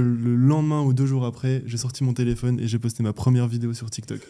le, lendemain ou deux jours après, j'ai sorti mon téléphone et j'ai posté ma première vidéo sur TikTok.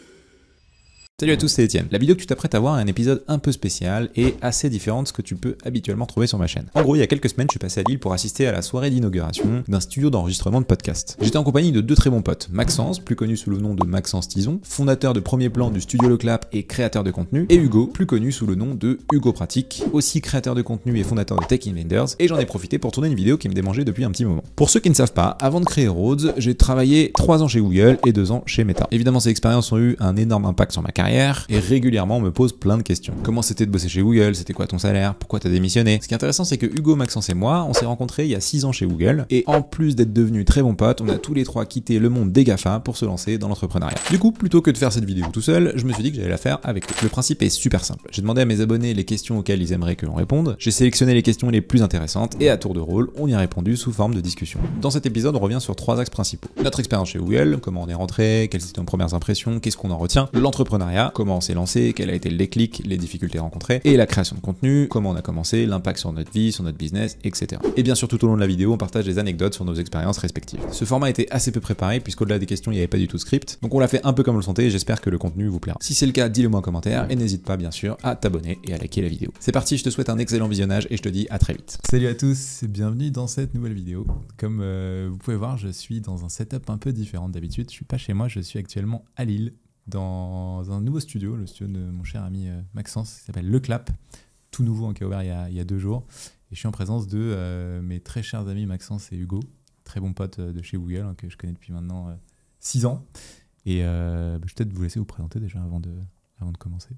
Salut à tous, c'est Étienne. La vidéo que tu t'apprêtes à voir est un épisode un peu spécial et assez différent de ce que tu peux habituellement trouver sur ma chaîne. En gros, il y a quelques semaines, je suis passé à Lille pour assister à la soirée d'inauguration d'un studio d'enregistrement de podcast. J'étais en compagnie de deux très bons potes, Maxence, plus connu sous le nom de Maxence Tison, fondateur de Premier Plan du studio Le Clap et créateur de contenu, et Hugo, plus connu sous le nom de Hugo Pratique, aussi créateur de contenu et fondateur de Tech Invaders, et j'en ai profité pour tourner une vidéo qui me démangeait depuis un petit moment. Pour ceux qui ne savent pas, avant de créer Rhodes, j'ai travaillé 3 ans chez Google et 2 ans chez Meta. Évidemment, ces expériences ont eu un énorme impact sur ma carrière et régulièrement on me pose plein de questions. Comment c'était de bosser chez Google C'était quoi ton salaire Pourquoi t'as démissionné Ce qui est intéressant, c'est que Hugo, Maxence et moi, on s'est rencontrés il y a 6 ans chez Google et en plus d'être devenus très bons potes, on a tous les trois quitté le monde des GAFA pour se lancer dans l'entrepreneuriat. Du coup, plutôt que de faire cette vidéo tout seul, je me suis dit que j'allais la faire avec eux. Le principe est super simple. J'ai demandé à mes abonnés les questions auxquelles ils aimeraient que l'on réponde, j'ai sélectionné les questions les plus intéressantes et à tour de rôle, on y a répondu sous forme de discussion. Dans cet épisode, on revient sur trois axes principaux. Notre expérience chez Google, comment on est rentré, quelles étaient nos premières impressions, qu'est-ce qu'on en retient, l'entrepreneuriat comment on s'est lancé, quel a été le déclic, les difficultés rencontrées, et la création de contenu, comment on a commencé, l'impact sur notre vie, sur notre business, etc. Et bien sûr, tout au long de la vidéo, on partage des anecdotes sur nos expériences respectives. Ce format était assez peu préparé, puisqu'au-delà des questions, il n'y avait pas du tout de script, donc on l'a fait un peu comme on le sentait, et j'espère que le contenu vous plaira. Si c'est le cas, dis-le moi en commentaire, et n'hésite pas bien sûr à t'abonner et à liker la vidéo. C'est parti, je te souhaite un excellent visionnage, et je te dis à très vite. Salut à tous, et bienvenue dans cette nouvelle vidéo. Comme euh, vous pouvez voir, je suis dans un setup un peu différent d'habitude, je suis pas chez moi, je suis actuellement à Lille dans un nouveau studio, le studio de mon cher ami euh, Maxence, qui s'appelle Le Clap, tout nouveau en cas il, il y a deux jours. Et je suis en présence de euh, mes très chers amis Maxence et Hugo, très bons potes euh, de chez Google, hein, que je connais depuis maintenant six ans. Et bah, je vais peut-être vous laisser vous présenter déjà avant de, avant de commencer.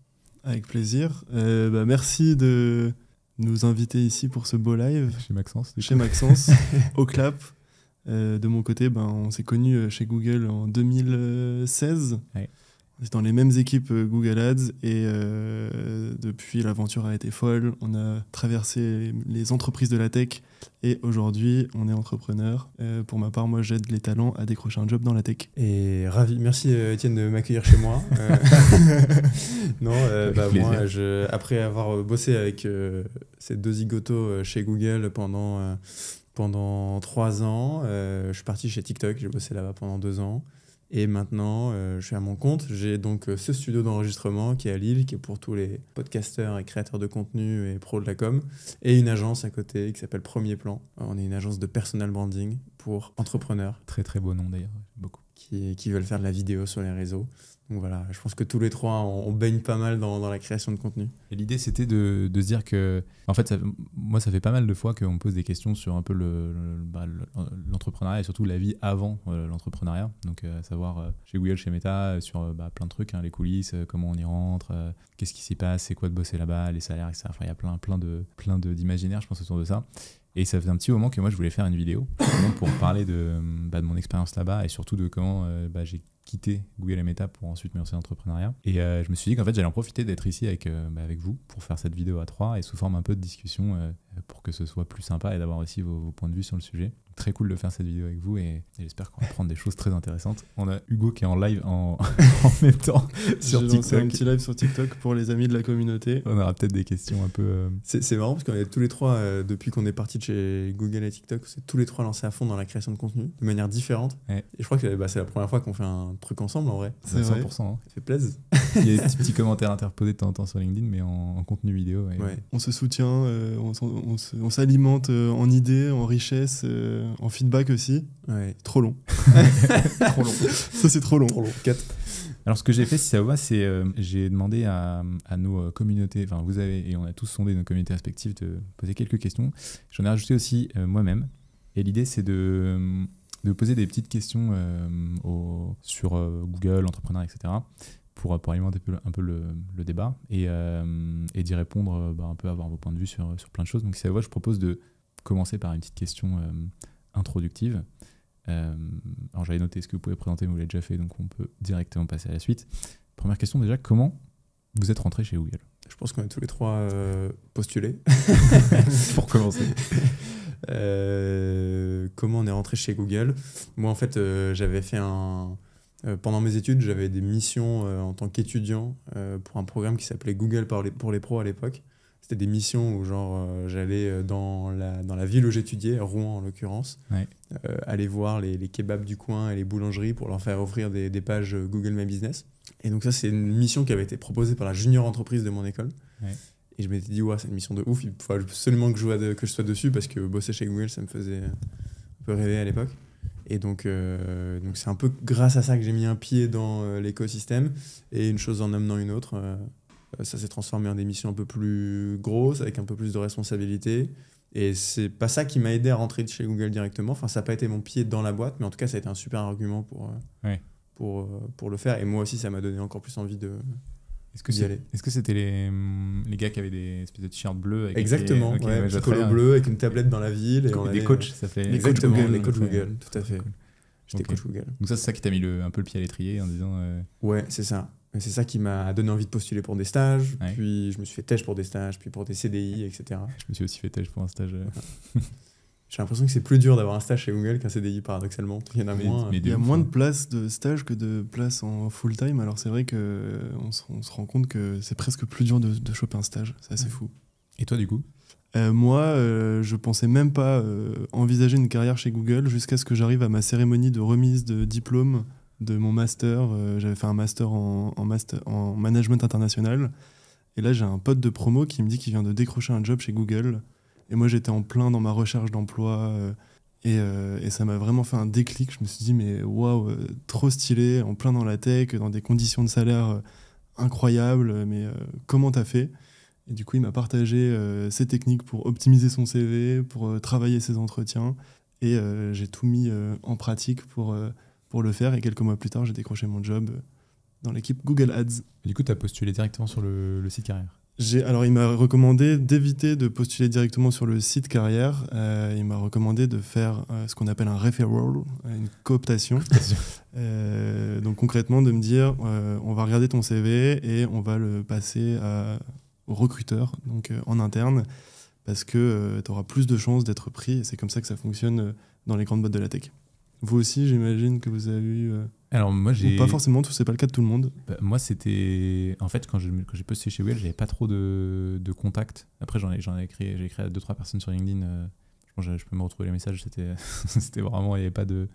Avec plaisir. Bah, merci de nous inviter ici pour ce beau live. Chez Maxence. Chez Maxence, au clap. de mon côté, ben, on s'est connus chez Google en 2016. C'est dans les mêmes équipes euh, Google Ads et euh, depuis l'aventure a été folle. On a traversé les entreprises de la tech et aujourd'hui on est entrepreneur. Euh, pour ma part, moi j'aide les talents à décrocher un job dans la tech. Et ravi, merci Étienne de m'accueillir chez moi. non, bah, moi après avoir bossé avec ces deux zigotos chez Google pendant pendant trois ans. je suis parti chez TikTok, j'ai bossé là-bas pendant deux ans. Et maintenant, euh, je suis à mon compte. J'ai donc euh, ce studio d'enregistrement qui est à Lille, qui est pour tous les podcasteurs et créateurs de contenu et pros de la com. Et une agence à côté qui s'appelle Premier Plan. on est une agence de personal branding pour entrepreneurs. Très très beau nom d'ailleurs, beaucoup. Qui, qui veulent faire de la vidéo sur les réseaux. Donc voilà, je pense que tous les trois, on, baigne pas mal dans, dans, la création de contenu. l'idée, c'était de, de, se dire que, en fait, moi, ça fait pas mal de fois qu'on me pose des questions sur un peu bah, l'entrepreneuriat le, et surtout la vie avant euh, l'entrepreneuriat. Donc, euh, à savoir euh, chez Google, chez Meta, sur bah, plein de trucs, hein, les coulisses, comment on y rentre, qu'est-ce qui s'y passe, c'est quoi de bosser là-bas, les salaires, etc. Enfin, il y a plein, plein de, plein d'imaginaires, je pense, autour de ça. Et ça faisait un petit moment que moi je voulais faire une vidéo pour parler de, bah, de mon expérience là-bas et surtout de comment bah, j'ai quitter Google et Meta pour ensuite me lancer dans l'entrepreneuriat. Et euh, je me suis dit qu'en fait, j'allais en profiter d'être ici avec, euh, bah, avec vous pour faire cette vidéo à trois et sous forme un peu de discussion euh, pour que ce soit plus sympa et d'avoir aussi vos, points de vue sur le sujet très cool de faire cette vidéo avec vous et, j'espère qu'on va prendre des choses très intéressantes. On a Hugo qui est en live en, même temps sur TikTok. un petit live sur TikTok pour les amis de la communauté. On aura peut-être des questions un peu. Euh, c'est marrant parce qu'on est tous les trois, euh, depuis qu'on est parti de chez Google et TikTok, c'est tous les trois lancés à fond dans la création de contenu de manière différente. Et je crois que bah, c'est la première fois qu'on fait un truc ensemble en vrai. C'est 100%. Vrai. Ça fait plaisir. Il y a des petits commentaires interposés de temps en temps sur LinkedIn, mais en, contenu vidéo. On se soutient, euh, on s'alimente en idées, en richesse en feedback aussi. Ouais. Trop long. trop long. Ça, c'est trop long. Alors, ce que j'ai fait, si ça va, c'est euh, j'ai demandé à, nos euh, communautés, enfin, vous avez, et on a tous sondé nos communautés respectives, de poser quelques questions. J'en ai rajouté aussi euh, moi-même. Et l'idée, c'est de, de, poser des petites questions sur Google, entrepreneurs, etc pour, pour alimenter un peu, le, débat et, et d'y répondre, bah, un peu avoir vos points de vue sur, sur plein de choses. Donc, si ça va, je propose de commencer par une petite question introductive. Euh, alors j'avais noté ce que vous pouvez présenter, mais vous l'avez déjà fait, donc on peut directement passer à la suite. Première question déjà, comment vous êtes rentré chez Google Je pense qu'on est tous les trois euh, postulés. Pour commencer. Euh, comment on est rentré chez Google Moi en fait j'avais fait un... pendant mes études j'avais des missions en tant qu'étudiant pour un programme qui s'appelait Google pour les pros à l'époque. C'était des missions où genre euh, j'allais euh, dans la, dans la ville où j'étudiais, Rouen en l'occurrence, euh, aller voir les, kebabs du coin et les boulangeries pour leur faire offrir des, des pages Google My Business. Et donc ça, c'est une mission qui avait été proposée par la junior entreprise de mon école. Et je m'étais dit, ouais, c'est une mission de ouf, il faut absolument que je, que je sois dessus parce que bosser chez Google, ça me faisait un peu rêver à l'époque. Et donc, donc c'est un peu grâce à ça que j'ai mis un pied dans l'écosystème et une chose en amenant une autre. Euh, ça s'est transformé en des missions un peu plus grosses, avec un peu plus de responsabilité. Et c'est pas ça qui m'a aidé à rentrer chez Google directement. Enfin, ça n'a pas été mon pied dans la boîte, mais en tout cas, ça a été un super argument pour, euh, pour, euh, pour le faire. Et moi aussi, ça m'a donné encore plus envie de. Est-ce que c'était les, hum, les gars qui avaient des espèces de t-shirts bleus avec Exactement, des, okay, ouais, bleu avec une tablette dans la ville. on des coachs, ça fait. Les coachs Google, les coachs Google, tout à fait. J'étais coach Google. Donc ça, c'est ça qui t'a mis le, un peu le pied à l'étrier en disant. Ouais, c'est ça c'est ça qui m'a donné envie de postuler pour des stages. Puis je me suis fait têche pour des stages, puis pour des CDI, etc. Je me suis aussi fait têche pour un stage. Euh. J'ai l'impression que c'est plus dur d'avoir un stage chez Google qu'un CDI, paradoxalement. Il y en a moins. il y a moins hein. de places de stage que de places en full-time. Alors c'est vrai qu'on euh, se, on se rend compte que c'est presque plus dur de, choper un stage. C'est assez fou. Et toi, du coup euh, moi, je pensais même pas envisager une carrière chez Google jusqu'à ce que j'arrive à ma cérémonie de remise de diplôme de mon master. Euh, j'avais fait un master en, master en management international. Et là, j'ai un pote de promo qui me dit qu'il vient de décrocher un job chez Google. Et moi, j'étais en plein dans ma recherche d'emploi. Euh, euh, et, ça m'a vraiment fait un déclic. Je me suis dit, mais waouh, trop stylé, en plein dans la tech, dans des conditions de salaire incroyables. Mais comment t'as fait Et du coup, il m'a partagé ses techniques pour optimiser son CV, pour travailler ses entretiens. Et j'ai tout mis en pratique pour pour le faire. Et quelques mois plus tard, j'ai décroché mon job euh, dans l'équipe Google Ads. du coup, tu as postulé directement sur le, site carrière alors, il m'a recommandé d'éviter de postuler directement sur le site carrière. Euh, il m'a recommandé de faire euh, ce qu'on appelle un referral, une cooptation. donc, concrètement, de me dire on va regarder ton CV et on va le passer au recruteur, donc en interne, parce que tu auras plus de chances d'être pris. c'est comme ça que ça fonctionne dans les grandes boîtes de la tech. Vous aussi, j'imagine que vous avez eu. Euh, Alors moi j'ai pas forcément, c'est pas le cas de tout le monde. Bah, moi c'était en fait quand j'ai posté chez Google, j'avais pas trop de, contacts. Après j'en ai j'en ai écrit j'ai deux trois personnes sur LinkedIn. Euh, je, peux me retrouver les messages. C'était c'était vraiment il y avait pas de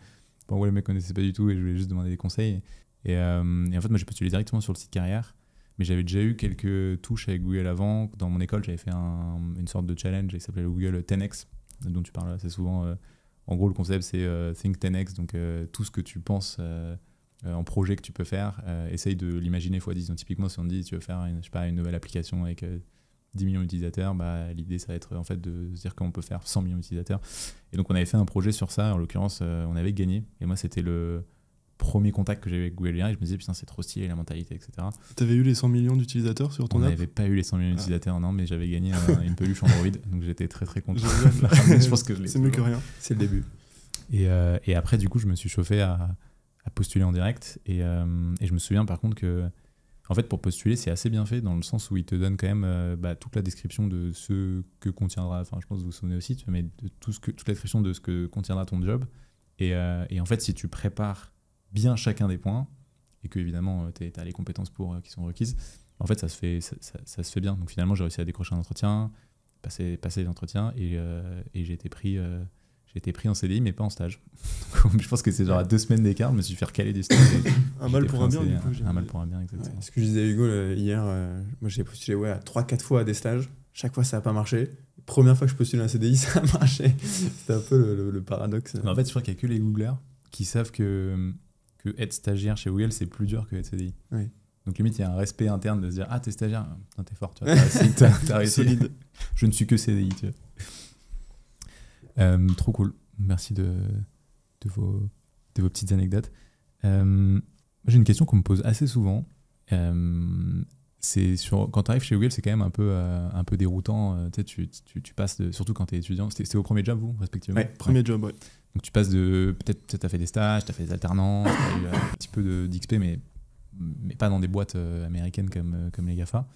bon ouais le mec connaissaient pas du tout et je voulais juste demander des conseils. Euh, et, en fait moi j'ai postulé directement sur le site carrière. Mais j'avais déjà eu quelques touches avec Google avant. Dans mon école, j'avais fait une sorte de challenge qui s'appelait Google 10X, dont tu parles assez souvent. En gros, le concept, c'est euh, Think 10x, donc euh, tout ce que tu penses euh, en projet que tu peux faire, essaye de l'imaginer x10. Donc, typiquement, si on dit tu veux faire une, sais pas, une nouvelle application avec 10 millions d'utilisateurs, bah, l'idée ça va être en fait de se dire comment on peut faire 100 millions d'utilisateurs. Et donc on avait fait un projet sur ça, en l'occurrence on avait gagné. Et moi c'était le, premier contact que j'avais avec Google et je me disais putain c'est trop stylé la mentalité, etc. T'avais eu les 100 millions d'utilisateurs sur ton app On n'avait pas eu les 100 millions d'utilisateurs, non, mais j'avais gagné un, une peluche Android, donc j'étais très très content. je pense que je C'est mieux que rien. C'est le début. Et, euh, et, après du coup je me suis chauffé à, postuler en direct et, euh, et, je me souviens par contre que en fait pour postuler c'est assez bien fait dans le sens où il te donne quand même euh, bah, toute la description de ce que contiendra, enfin je pense que vous vous souvenez aussi, mais de tout ce que, toute la description de ce que contiendra ton job. Et, et en fait si tu prépares bien chacun des points et que évidemment euh, tu as les compétences pour euh, qui sont requises, en fait ça se fait, ça, se fait bien. Donc finalement j'ai réussi à décrocher un entretien, passer, passer les entretiens et, euh, et j'ai été pris. été pris en CDI, mais pas en stage. je pense que c'est genre à deux semaines d'écart, je me suis fait recaler des stages. un mal pour un bien, du coup. Un, mal pour un bien, exactement. ce que je disais à Hugo hier, moi j'ai postulé ouais, 3-4 fois à des stages. Chaque fois, ça n'a pas marché. Première fois que je postule un CDI, ça a marché. C'est un peu le, paradoxe. en fait, je crois qu'il n'y a que les Googlers qui savent que être stagiaire chez Google, c'est plus dur que être CDI. Donc limite, il y a un respect interne de se dire Ah, t'es stagiaire, t'es fort, tu vois, t'as Solide. Je ne suis que CDI, tu vois. Euh, trop cool. Merci de, vos, de vos petites anecdotes. Euh, j'ai une question qu'on me pose assez souvent. Euh, c'est sur, quand tu arrives chez Google, c'est quand même un peu, un peu déroutant. tu, tu, passes, surtout quand t'es es étudiant. C'était au premier job, vous, respectivement premier job, oui. Donc tu passes de. Peut-être tu as fait des stages, tu as fait des alternances, tu eu euh, un petit peu d'XP, mais, mais pas dans des boîtes euh, américaines comme, euh, comme les GAFA.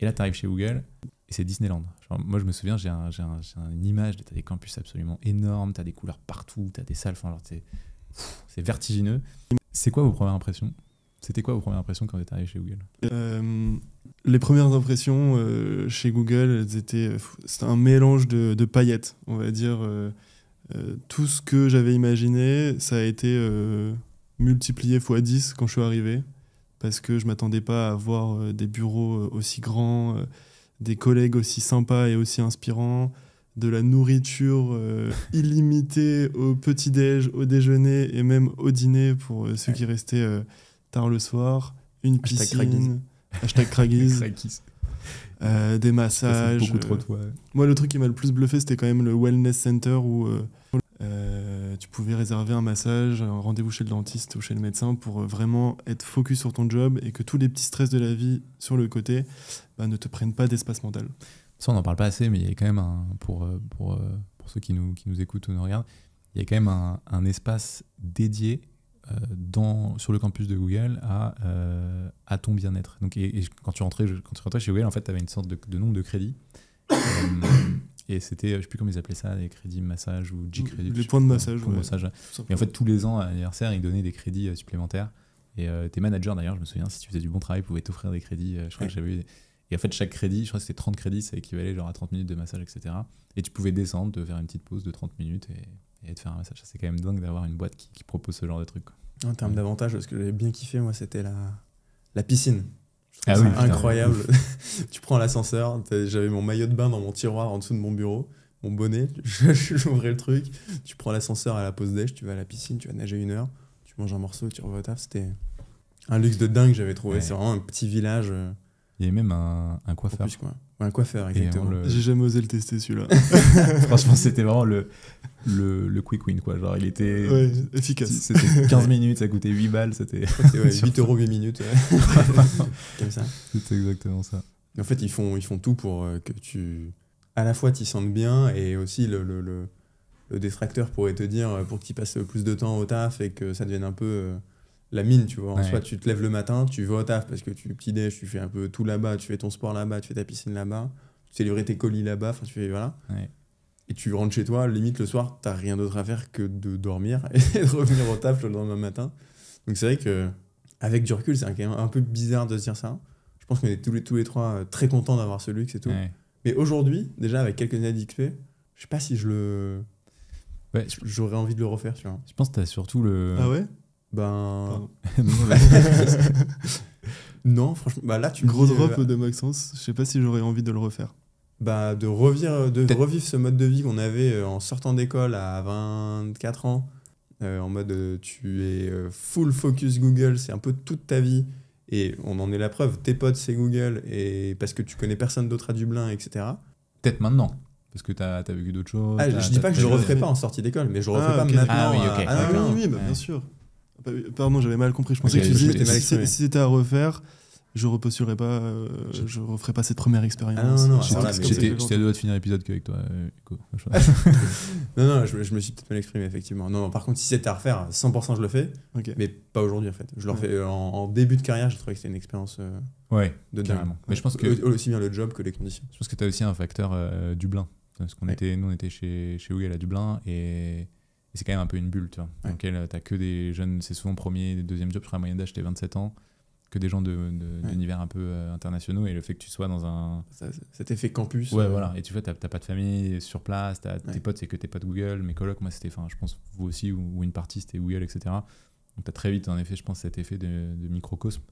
Et là, tu arrives chez Google et c'est Disneyland. moi, je me souviens, j'ai une image, tu as des campus absolument énormes, tu as des couleurs partout, tu as des salles, enfin, c'est vertigineux. C'est quoi vos premières impressions C'était quoi vos premières impressions quand tu arrivé chez Google Les premières impressions chez Google, c'était un mélange de, de, paillettes, on va dire. Euh, tout ce que j'avais imaginé, ça a été euh, multiplié x 10 quand je suis arrivé, parce que je m'attendais pas à avoir euh, des bureaux aussi grands, des collègues aussi sympas et aussi inspirants, de la nourriture illimitée au petit-déj, au déjeuner et même au dîner pour ceux qui restaient tard le soir, une piscine. Hashtag Euh, des massages. beaucoup trop euh, toi. Moi, le truc qui m'a le plus bluffé, c'était quand même le Wellness Center où euh, tu pouvais réserver un massage, un rendez-vous chez le dentiste ou chez le médecin pour vraiment être focus sur ton job et que tous les petits stress de la vie sur le côté bah, ne te prennent pas d'espace mental. Ça, on n'en parle pas assez, mais il y a quand même pour, pour, pour ceux qui nous, qui nous écoutent ou nous regardent, il y a quand même un, un espace dédié euh, dans, sur le campus de Google à, euh, à ton bien-être. Donc, et, quand, tu rentrais, chez Google, en fait, tu avais une sorte de, nombre de crédits. Euh, et c'était, je ne sais plus comment ils appelaient ça, les crédits massage ou g crédit Les points de massage. de massage. Et en fait, tous les ans, à l'anniversaire, ils donnaient des crédits supplémentaires. Et tes managers, d'ailleurs, je me souviens, si tu faisais du bon travail, pouvaient t'offrir des crédits. je crois que j'avais Et en fait, chaque crédit, je crois que c'était 30 crédits, ça équivalait genre à 30 minutes de massage, etc. Et tu pouvais descendre, te faire une petite pause de 30 minutes et et de faire un message. C'est quand même dingue d'avoir une boîte qui, propose ce genre de truc. En termes d'avantages, ce que j'ai bien kiffé, moi, c'était la, la piscine. Ah oui, incroyable. tu prends l'ascenseur, j'avais mon maillot de bain dans mon tiroir en dessous de mon bureau, mon bonnet, j'ouvrais le truc. Tu prends l'ascenseur à la pause déj, tu vas à la piscine, tu vas nager une heure, tu manges un morceau, tu revois au taf. C'était un luxe de dingue, j'avais trouvé. C'est vraiment un petit village. Euh, il y avait même un, coiffeur. un coiffeur, exactement. J'ai jamais osé le tester celui-là. Franchement, c'était vraiment le, le, quick win, quoi. Genre, il était. efficace. C'était 15 minutes, ça coûtait 8 balles, c'était. 8 euros 8 minutes. Comme ça. C'était exactement ça. En fait, ils font, ils font tout pour euh, que tu. À la fois, tu sentes bien et aussi le, le, détracteur pourrait te dire euh, pour qu'il passe plus de temps au taf et que ça devienne un peu euh, la mine, tu vois. En tu te lèves le matin, tu vas au taf parce que tu petit déj, tu fais un peu tout là-bas, tu fais ton sport là-bas, tu fais ta piscine là-bas, tu sais livrer tes colis là-bas, enfin, tu fais, voilà. Et tu rentres chez toi, limite le soir, tu t'as rien d'autre à faire que de dormir et de revenir au taf le lendemain matin. Donc c'est vrai que avec du recul, c'est quand même un peu bizarre de se dire ça. Je pense qu'on est tous les, tous les trois euh, très contents d'avoir ce luxe c'est tout. Mais aujourd'hui, déjà avec quelques années d'XP, je sais pas si je le. J'aurais envie de le refaire, tu vois. Je pense que t'as surtout le. Ah ouais ben. non, franchement, bah là, tu. Gros dis, drop euh, de Maxence, je sais pas si j'aurais envie de le refaire. Bah, de revivre, de revivre ce mode de vie qu'on avait euh, en sortant d'école à 24 ans, euh, en mode tu es full focus Google, c'est un peu toute ta vie, et on en est la preuve, tes potes c'est Google, et parce que tu connais personne d'autre à Dublin, etc. Peut-être maintenant parce que tu as, vécu d'autres choses. Ah, je dis pas que je referai pas en sortie d'école, mais je referai ah, pas maintenant. Ah oui, bah, bien sûr. Pardon, j'avais mal compris. Je pensais que tu disais que si c'était à refaire, je ne pas, euh, je pas cette première expérience. Ah non, non, j'étais à deux de finir l'épisode qu'avec toi, euh, non, non, je, me suis peut-être mal exprimé, effectivement. Non, par contre, si c'était à refaire, 100% je le fais, mais pas aujourd'hui en fait. Je le refais euh, en, début de carrière, je trouvais que c'était une expérience ouais, de dingue. Mais je pense que, aussi bien le job que les conditions. Je pense que tu as aussi un facteur Dublin. Parce qu'on était, nous, on était chez, chez Google à Dublin et c'est quand même un peu une bulle, tu vois. t'as que des jeunes, c'est souvent premier, deuxième job, sur la moyenne d'âge, t'es 27 ans, que des gens d'univers de, de, un peu euh, internationaux. Et le fait que tu sois dans un. cet effet campus. Ouais, euh, voilà. Et tu vois, t'as pas de famille sur place, as, tes potes, c'est que tes de Google. Mes colocs, moi, c'était, enfin, je pense, vous aussi, ou, une partie, c'était Google, etc. Donc t'as très vite, en effet, je pense, cet effet de, microcosme.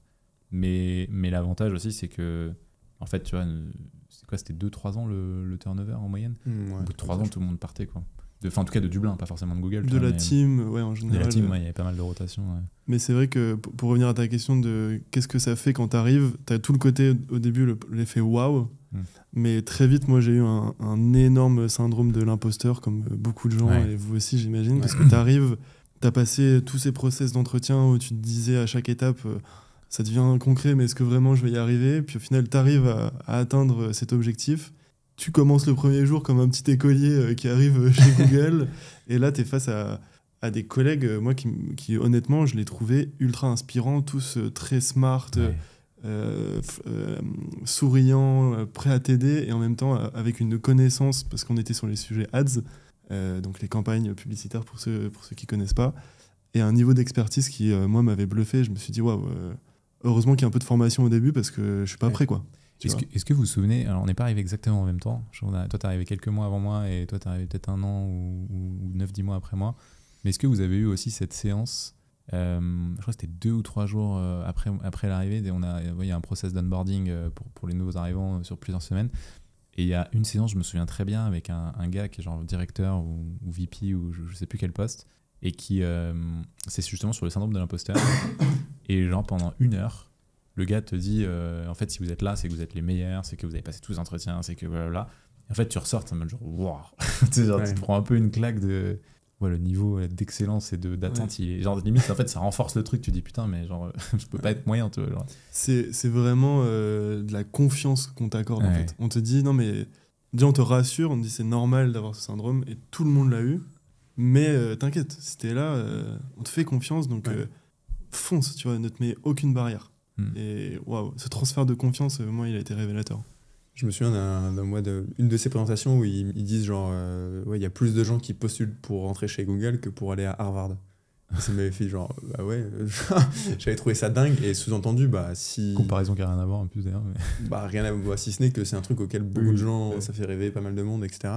Mais, mais l'avantage aussi, c'est que. En fait, tu vois, euh, c'est quoi C'était 2-3 ans le, turnover en moyenne trois hmm, Au bout de 3 ans, tout le monde partait, quoi. Enfin, en tout cas, de Dublin, pas forcément de Google. De la euh, team, ouais, en général. De la team, ouais, il y avait pas mal de rotation. Mais c'est vrai que pour revenir à ta question de qu'est-ce que ça fait quand t'arrives, t'as tout le côté au début, l'effet waouh. Hmm. Mais très vite, moi, j'ai eu un, énorme syndrome de l'imposteur, comme euh, beaucoup de gens, et vous aussi, j'imagine, parce que t'arrives, t'as passé tous ces process d'entretien où tu te disais à chaque étape euh, ça devient concret, mais est-ce que vraiment je vais y arriver Puis au final, tu arrives à, atteindre cet objectif tu commences le premier jour comme un petit écolier euh, qui arrive euh, chez Google, et là, tu es face à, des collègues, euh, moi, qui, honnêtement, je les trouvais ultra inspirants, tous très smart, souriants, prêts à t'aider, et en même temps avec une connaissance, parce qu'on était sur les sujets ads, donc les campagnes publicitaires pour ceux, pour ceux qui connaissent pas, et un niveau d'expertise qui, moi, m'avait bluffé. Je me suis dit, waouh, heureusement qu'il y a un peu de formation au début, parce que je suis pas prêt, quoi. Est-ce que, vous vous souvenez, alors on n'est pas arrivé exactement en même temps, toi t'es arrivé quelques mois avant moi et toi t'es arrivé peut-être un an ou, 9-10 mois après moi, mais est-ce que vous avez eu aussi cette séance, euh, je crois que c'était deux ou trois jours euh, après, après l'arrivée, euh, il y a un process d'onboarding pour, pour, les nouveaux arrivants sur plusieurs semaines, et il y a une séance, je me souviens très bien, avec un, gars qui est genre directeur ou, VP ou je, sais plus quel poste, et qui, c'est justement sur le syndrome de l'imposteur, et genre pendant une heure, le gars te dit euh, en fait si vous êtes là c'est que vous êtes les meilleurs c'est que vous avez passé tous les entretiens c'est que voilà en fait tu ressorts en genre tu te prends un peu une claque de le niveau d'excellence et de d'attente limite en fait ça renforce le truc tu dis putain mais genre je peux pas être moyen tu c'est vraiment euh, de la confiance qu'on t'accorde en fait on te dit non mais déjà on te rassure on te dit c'est normal d'avoir ce syndrome et tout le monde l'a eu mais euh, t'inquiète si là on te fait confiance donc fonce tu vois ne te mets aucune barrière Hmm. Et waouh, ce transfert de confiance, euh, moi, il a été révélateur. Je me souviens d'un mois d'une de, de ses présentations où ils, disent genre, euh, ouais, il y a plus de gens qui postulent pour rentrer chez Google que pour aller à Harvard. Ça m'avait fait genre, bah ouais, j'avais trouvé ça dingue et sous-entendu, bah si. Comparaison qui n'a rien à voir en plus d'ailleurs. Bah rien à voir, si ce n'est que c'est un truc auquel beaucoup de gens, ça fait rêver pas mal de monde, etc.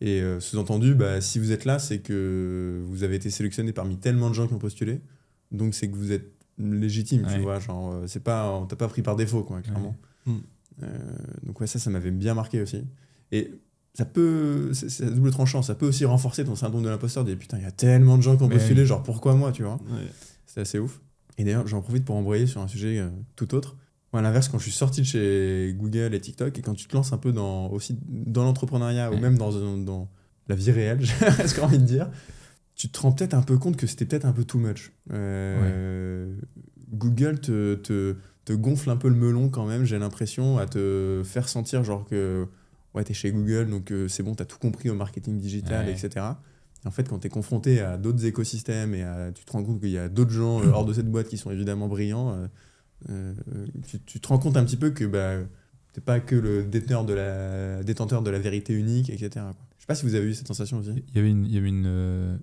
Et euh, sous-entendu, bah si vous êtes là, c'est que vous avez été sélectionné parmi tellement de gens qui ont postulé, donc c'est que vous êtes légitime, tu vois. Genre, euh, c'est pas, on t'a pas pris par défaut, quoi, clairement. Mm. Euh, donc, ouais, ça, ça m'avait bien marqué aussi. Et ça peut, c'est double tranchant, ça peut aussi renforcer ton syndrome de l'imposteur. Des putain, il y a tellement de gens qui ont postulé, genre pourquoi moi, tu vois. C'est assez ouf. Et d'ailleurs, j'en profite pour embrayer sur un sujet euh, tout autre. Moi, à l'inverse, quand je suis sorti de chez Google et TikTok, et quand tu te lances un peu dans, aussi dans l'entrepreneuriat ou même dans, dans, la vie réelle, j'ai a envie de dire, tu te rends peut-être un peu compte que c'était peut-être un peu too much. Euh, Google te, te, gonfle un peu le melon quand même, j'ai l'impression, à te faire sentir genre que ouais, t'es chez Google, donc euh, c'est bon, t'as tout compris au marketing digital, etc. en fait, quand t'es confronté à d'autres écosystèmes et tu te rends compte qu'il y a d'autres gens euh, hors de cette boîte qui sont évidemment brillants, tu, te rends compte un petit peu que bah, t'es pas que le détenteur de la, détenteur de la vérité unique, etc. Je sais pas si vous avez eu cette sensation aussi. Il y avait une, une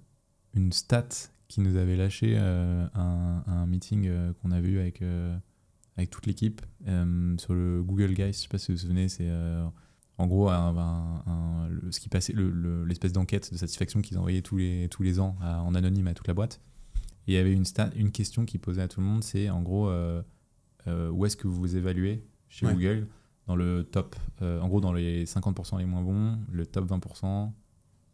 une stat qui nous avait lâché euh, un, un, meeting euh, qu'on avait eu avec, euh, avec toute l'équipe sur le Google Guys. Je sais pas si vous vous souvenez, c'est en gros un, ce qui passait, l'espèce le, l'espèce d'enquête de satisfaction qu'ils envoyaient tous les, tous les ans en anonyme à toute la boîte. Et il y avait une, stat, une question qui posait à tout le monde, c'est en gros où est-ce que vous vous évaluez chez Google dans le top, en gros dans les 50% les moins bons, le top 20%,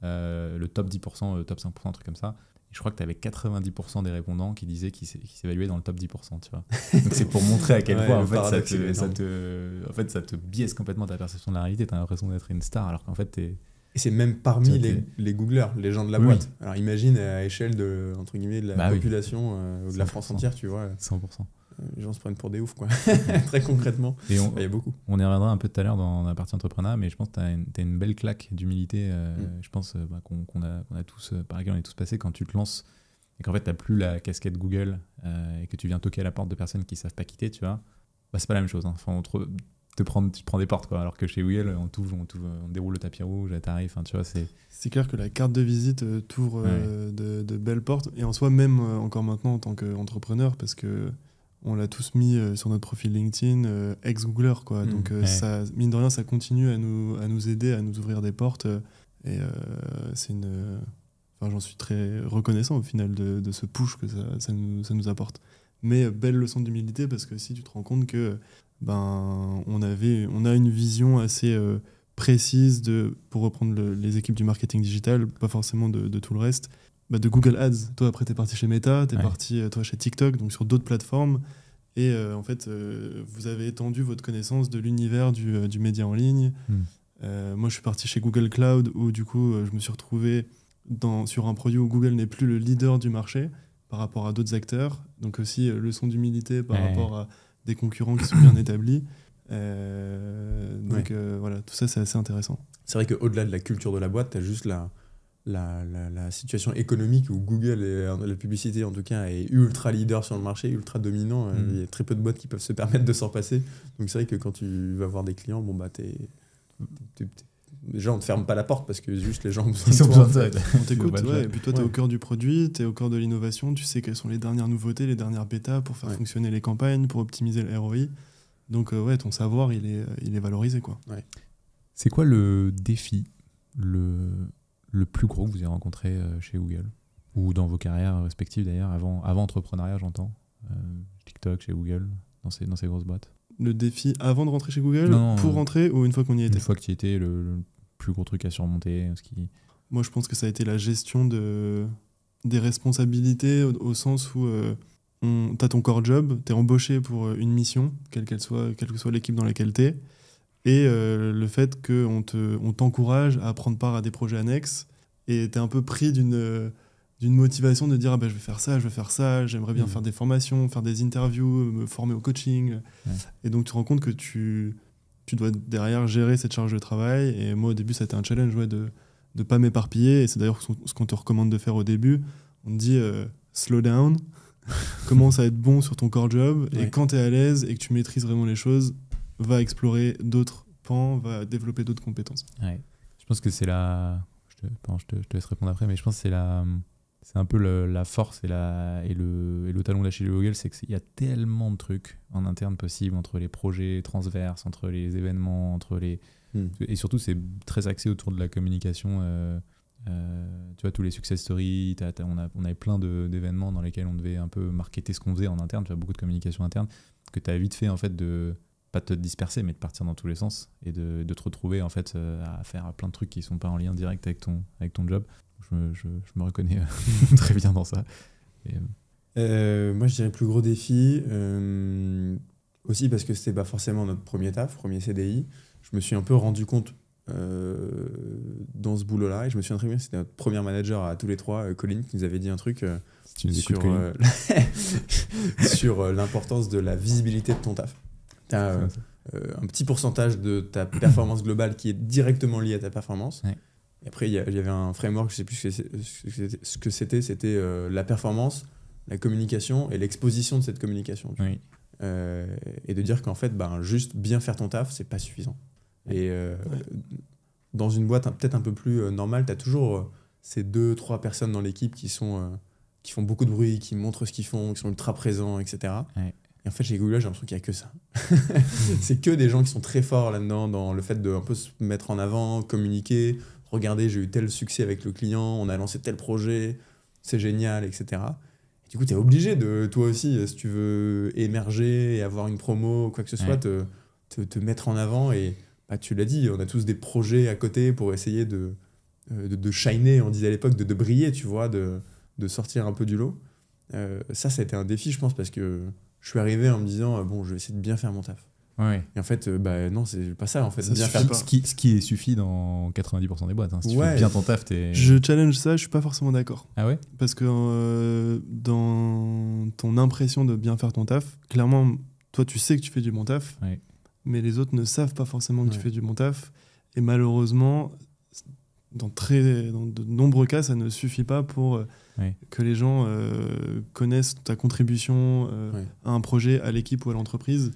euh, le top 10%, euh, top 5%, un truc comme ça je crois que tu avais 90% des répondants qui disaient qu'ils s'évaluaient dans le top 10%, tu vois. Donc c'est pour montrer à quel point en fait, ça te, ça biaise complètement ta perception de la réalité. Tu as l'impression d'être une star alors qu'en fait Et c'est même parmi les, les googlers, les gens de la boîte. Alors imagine à échelle de, entre guillemets, de la bah population euh, de la France entière, tu vois. 100% les gens se prennent pour des oufs, quoi. Très concrètement. Et on, il y a beaucoup. On y reviendra un peu tout à l'heure dans la partie entrepreneur mais je pense que tu as, une belle claque d'humilité, euh, mm. je pense, euh, bah, qu'on a, tous, euh, par exemple on est tous passés quand tu te lances et qu'en fait, tu n'as plus la casquette Google et que tu viens toquer à la porte de personnes qui ne savent pas quitter, tu vois. Bah, c'est pas la même chose. Hein. Enfin, on te, tu te prends des portes, quoi. Alors que chez Google, on, ouvre, on, on déroule le tapis rouge, t'arrives, tarif tu vois, c'est. C'est clair que la carte de visite t'ouvre de, de, belles portes. Et en soi, même encore maintenant en tant qu'entrepreneur, parce que on l'a tous mis euh, sur notre profil LinkedIn, euh, ex-Googler, quoi. Hmm. Donc, euh, ça, mine de rien, ça continue à nous, aider, à nous ouvrir des portes. et c'est une. Enfin, j'en suis très reconnaissant au final de, ce push que ça, nous, apporte. Mais belle leçon d'humilité parce que si tu te rends compte que ben on avait on a une vision assez précise de pour reprendre les équipes du marketing digital, pas forcément de tout le reste, bah, de Google Ads. Toi, après, tu es parti chez Meta, tu es parti euh, toi, chez TikTok, donc sur d'autres plateformes. Et euh, en fait, euh, vous avez étendu votre connaissance de l'univers du, du, média en ligne. Hmm. moi, je suis parti chez Google Cloud, où du coup, je me suis retrouvé dans, sur un produit où Google n'est plus le leader du marché par rapport à d'autres acteurs. Donc aussi, leçon d'humilité par rapport à des concurrents qui sont bien établis. donc voilà, tout ça c'est assez intéressant. C'est vrai qu'au-delà de la culture de la boîte, tu as juste la, la, situation économique où Google et euh, la publicité en tout cas est ultra leader sur le marché, ultra dominant. Euh, mm. Il y a très peu de boîtes qui peuvent se permettre de s'en passer. Donc c'est vrai que quand tu vas voir des clients, bon bah t'es déjà on ne te ferme pas la porte parce que juste les gens ont besoin Ils de, toi, On t'écoute, et puis toi tu es au cœur du produit, tu es au cœur de l'innovation, tu sais quelles sont les dernières nouveautés, les dernières bêta pour faire fonctionner les campagnes, pour optimiser le ROI. Donc euh, ouais, ton savoir, il est, il est valorisé quoi. C'est quoi le défi, le le plus gros que vous ayez rencontré euh, chez Google Ou dans vos carrières respectives d'ailleurs, avant, entrepreneuriat, j'entends euh, TikTok, chez Google, dans ces, dans ces grosses boîtes Le défi avant de rentrer chez Google Pour rentrer ou une fois qu'on y était Une fois que tu y étais, le, plus gros truc à surmonter ce qui... Moi, je pense que ça a été la gestion de, des responsabilités au, sens où. Euh, t'as ton core job, t'es embauché pour une mission, quelle qu'elle soit, quelle que soit l'équipe dans laquelle t'es et euh, le fait qu'on t'encourage te, on à prendre part à des projets annexes et tu es un peu pris d'une euh, d'une motivation de dire ah ben, je vais faire ça, je vais faire ça, j'aimerais bien mmh. faire des formations, faire des interviews, me former au coaching. Et donc tu te rends compte que tu, tu dois derrière gérer cette charge de travail. Et moi au début ça a été un challenge de ne pas m'éparpiller. Et c'est d'ailleurs ce qu'on te recommande de faire au début. On te dit euh, slow down, commence à être bon sur ton core job. Et quand tu es à l'aise et que tu maîtrises vraiment les choses, va explorer d'autres pans, va développer d'autres compétences. Je pense que c'est la. Je te, je, te, laisse répondre après, mais je pense que c'est la. C'est un peu la force et, la, et, le, et le talon d'Achille de Google, c'est qu'il y a tellement de trucs en interne possibles entre les projets transverses, entre les événements, entre les. Hmm. Et surtout, c'est très axé autour de la communication. Euh, euh, tu vois, tous les success stories, on, a, on avait plein d'événements dans lesquels on devait un peu marketer ce qu'on faisait en interne, tu as beaucoup de communication interne, que tu as vite fait en fait de, pas de te disperser, mais de partir dans tous les sens et de, de te retrouver en fait euh, à faire plein de trucs qui sont pas en lien direct avec ton, avec ton job. Je, je, me reconnais euh, très bien dans ça. Euh, moi, je dirais le plus gros défi, aussi parce que c'était pas forcément notre premier taf, premier CDI. Je me suis un peu rendu compte dans ce boulot-là et je me suis bien, C'était notre premier manager à tous les trois, Colin, qui nous avait dit un truc sur, sur l'importance de la visibilité de ton taf tu as euh, euh, un petit pourcentage de ta performance globale qui est directement lié à ta performance. Et après, il y, avait un framework, je sais plus ce que c'était, c'était euh, la performance, la communication et l'exposition de cette communication. et de dire qu'en fait, ben, juste bien faire ton taf, c'est pas suffisant. Et dans une boîte peut-être un peu plus normale, tu as toujours ces deux, trois personnes dans l'équipe qui, sont qui font beaucoup de bruit, qui montrent ce qu'ils font, qui sont ultra présents, etc. Et en fait, chez Google, j'ai l'impression qu'il n'y a que ça. c'est que des gens qui sont très forts là-dedans, dans le fait de un peu se mettre en avant, communiquer, regardez, j'ai eu tel succès avec le client, on a lancé tel projet, c'est génial, etc. du coup, tu es obligé de, toi aussi, euh, si tu veux émerger et avoir une promo, quoi que ce soit, te, te, mettre en avant. Et bah, tu l'as dit, on a tous des projets à côté pour essayer de, euh, de, de shiner, on disait à l'époque, de, de, briller, tu vois, de, de sortir un peu du lot. Euh, ça, ça a été un défi, je pense, parce que je suis arrivé en me disant, euh, bon, je vais essayer de bien faire mon taf. Ouais. Et en fait, euh, bah non, c'est pas ça en fait. ce, qui, ce qui suffit dans 90% des boîtes. Hein. Si tu fais bien ton taf, es... Je challenge ça, je suis pas forcément d'accord. Ah ouais Parce que euh, dans ton impression de bien faire ton taf, clairement, toi tu sais que tu fais du bon taf, mais les autres ne savent pas forcément que tu fais du bon taf. Et malheureusement, dans, très, dans de nombreux cas, ça ne suffit pas pour que les gens euh, connaissent ta contribution euh, à un projet, à l'équipe ou à l'entreprise.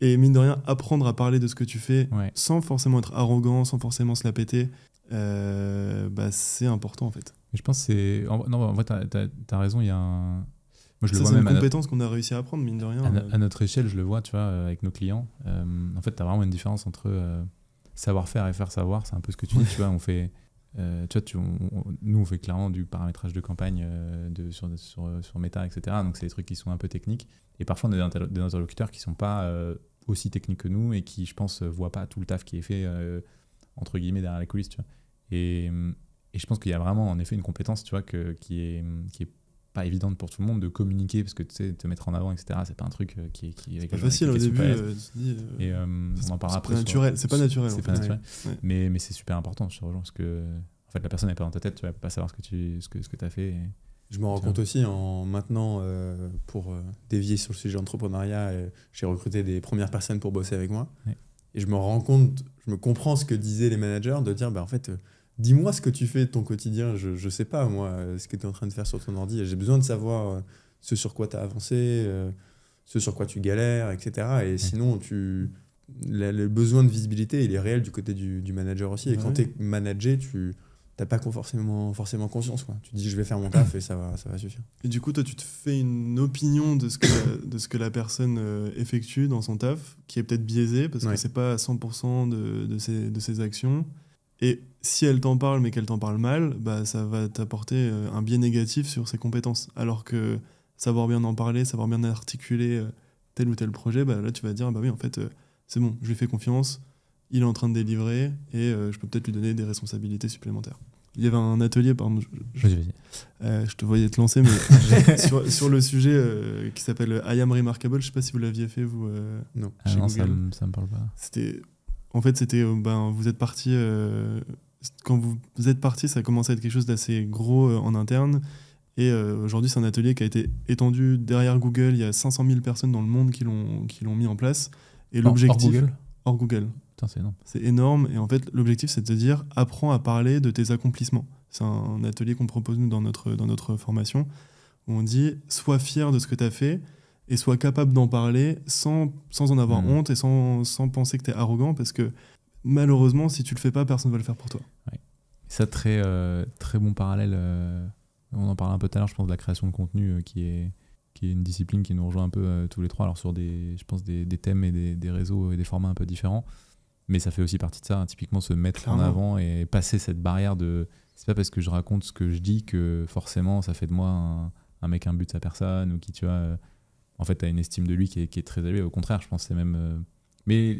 Et mine de rien, apprendre à parler de ce que tu fais sans forcément être arrogant, sans forcément se la péter, euh, bah, c'est important en fait. je pense que c'est. Non, en vrai, t'as as, raison, il y a une compétence qu'on a réussi à apprendre, mine de rien. À, notre échelle, je le vois, tu vois, avec nos clients. en fait, tu as vraiment une différence entre savoir-faire et faire savoir. C'est un peu ce que tu dis, tu vois. On fait euh, tu nous, on fait clairement du paramétrage de campagne euh, de, sur, sur, sur, Meta, etc. Donc, c'est des trucs qui sont un peu techniques. Et parfois, on a des, interlocuteurs qui sont pas euh, aussi techniques que nous et qui, je pense, voient pas tout le taf qui est fait, entre guillemets, derrière les coulisses. Et, et je pense qu'il y a vraiment, en effet, une compétence tu vois, que, qui, est, qui est pas évidente pour tout le monde de communiquer parce que tu sais te mettre en avant etc c'est pas un truc euh, qui, est facile au début euh, euh, et on en après c'est pas naturel c'est pas naturel mais, c'est super important je te rejoins parce que en fait la personne n'est pas dans ta tête tu vas pas savoir ce que tu ce que ce que as fait je me rends compte aussi en maintenant pour dévier sur le sujet entrepreneuriat j'ai recruté des premières personnes pour bosser avec moi et je me rends compte je me comprends ce que disaient les managers de dire bah en fait dis-moi ce que tu fais de ton quotidien. Je, ne sais pas, moi, euh, ce que tu es en train de faire sur ton ordi. J'ai besoin de savoir euh, ce sur quoi tu as avancé, euh, ce sur quoi tu galères, etc. Et sinon, tu, le, besoin de visibilité, il est réel du côté du, manager aussi. Et quand tu es manager, tu n'as pas forcément, forcément conscience. Tu dis, je vais faire mon taf et ça va, ça va suffire. Et du coup, toi, tu te fais une opinion de ce que, la, de ce que la personne effectue dans son taf, qui est peut-être biaisée, parce que que c'est pas à 100% de, de, de ses actions. Et si elle t'en parle mais qu'elle t'en parle mal, bah ça va t'apporter euh, un biais négatif sur ses compétences. Alors que savoir bien en parler, savoir bien articuler euh, tel ou tel projet, bah là tu vas dire bah oui en fait euh, c'est bon, je lui fais confiance, il est en train de délivrer et je peux peut-être lui donner des responsabilités supplémentaires. Il y avait un atelier, pardon, je, je te voyais te lancer, mais sur, le sujet qui s'appelle I Am Remarkable, je sais pas si vous l'aviez fait, vous. non, ah non ça, ne me parle pas. C'était en fait, c'était euh, ben, vous êtes parti. Euh, quand vous, êtes parti, ça a commencé à être quelque chose d'assez gros euh, en interne. Et aujourd'hui, c'est un atelier qui a été étendu derrière Google. Il y a 500 000 personnes dans le monde qui l'ont mis en place. Et l'objectif. Hors Google Hors Google. C'est énorme. Et en fait, l'objectif, c'est de dire apprends à parler de tes accomplissements. C'est un atelier qu'on propose, dans notre, dans notre formation. Où on dit sois fier de ce que tu as fait et sois capable d'en parler sans, sans en avoir mhm. honte et sans, sans penser que tu es arrogant parce que malheureusement, si tu le fais pas, personne va le faire pour toi. Ça, très, euh, très bon parallèle. Euh, on en parlait un peu tout à l'heure, je pense, de la création de contenu euh, qui, est, qui est une discipline qui nous rejoint un peu tous les trois. Alors, sur des, je pense, des, thèmes et des, réseaux et des formats un peu différents. Mais ça fait aussi partie de ça, hein, typiquement se mettre en avant et passer cette barrière de. C'est pas parce que je raconte ce que je dis que forcément ça fait de moi un, un mec un but de sa personne ou qui, tu vois en fait, tu as une estime de lui qui est, très élevée. Au contraire, je pense c'est même. Euh, mais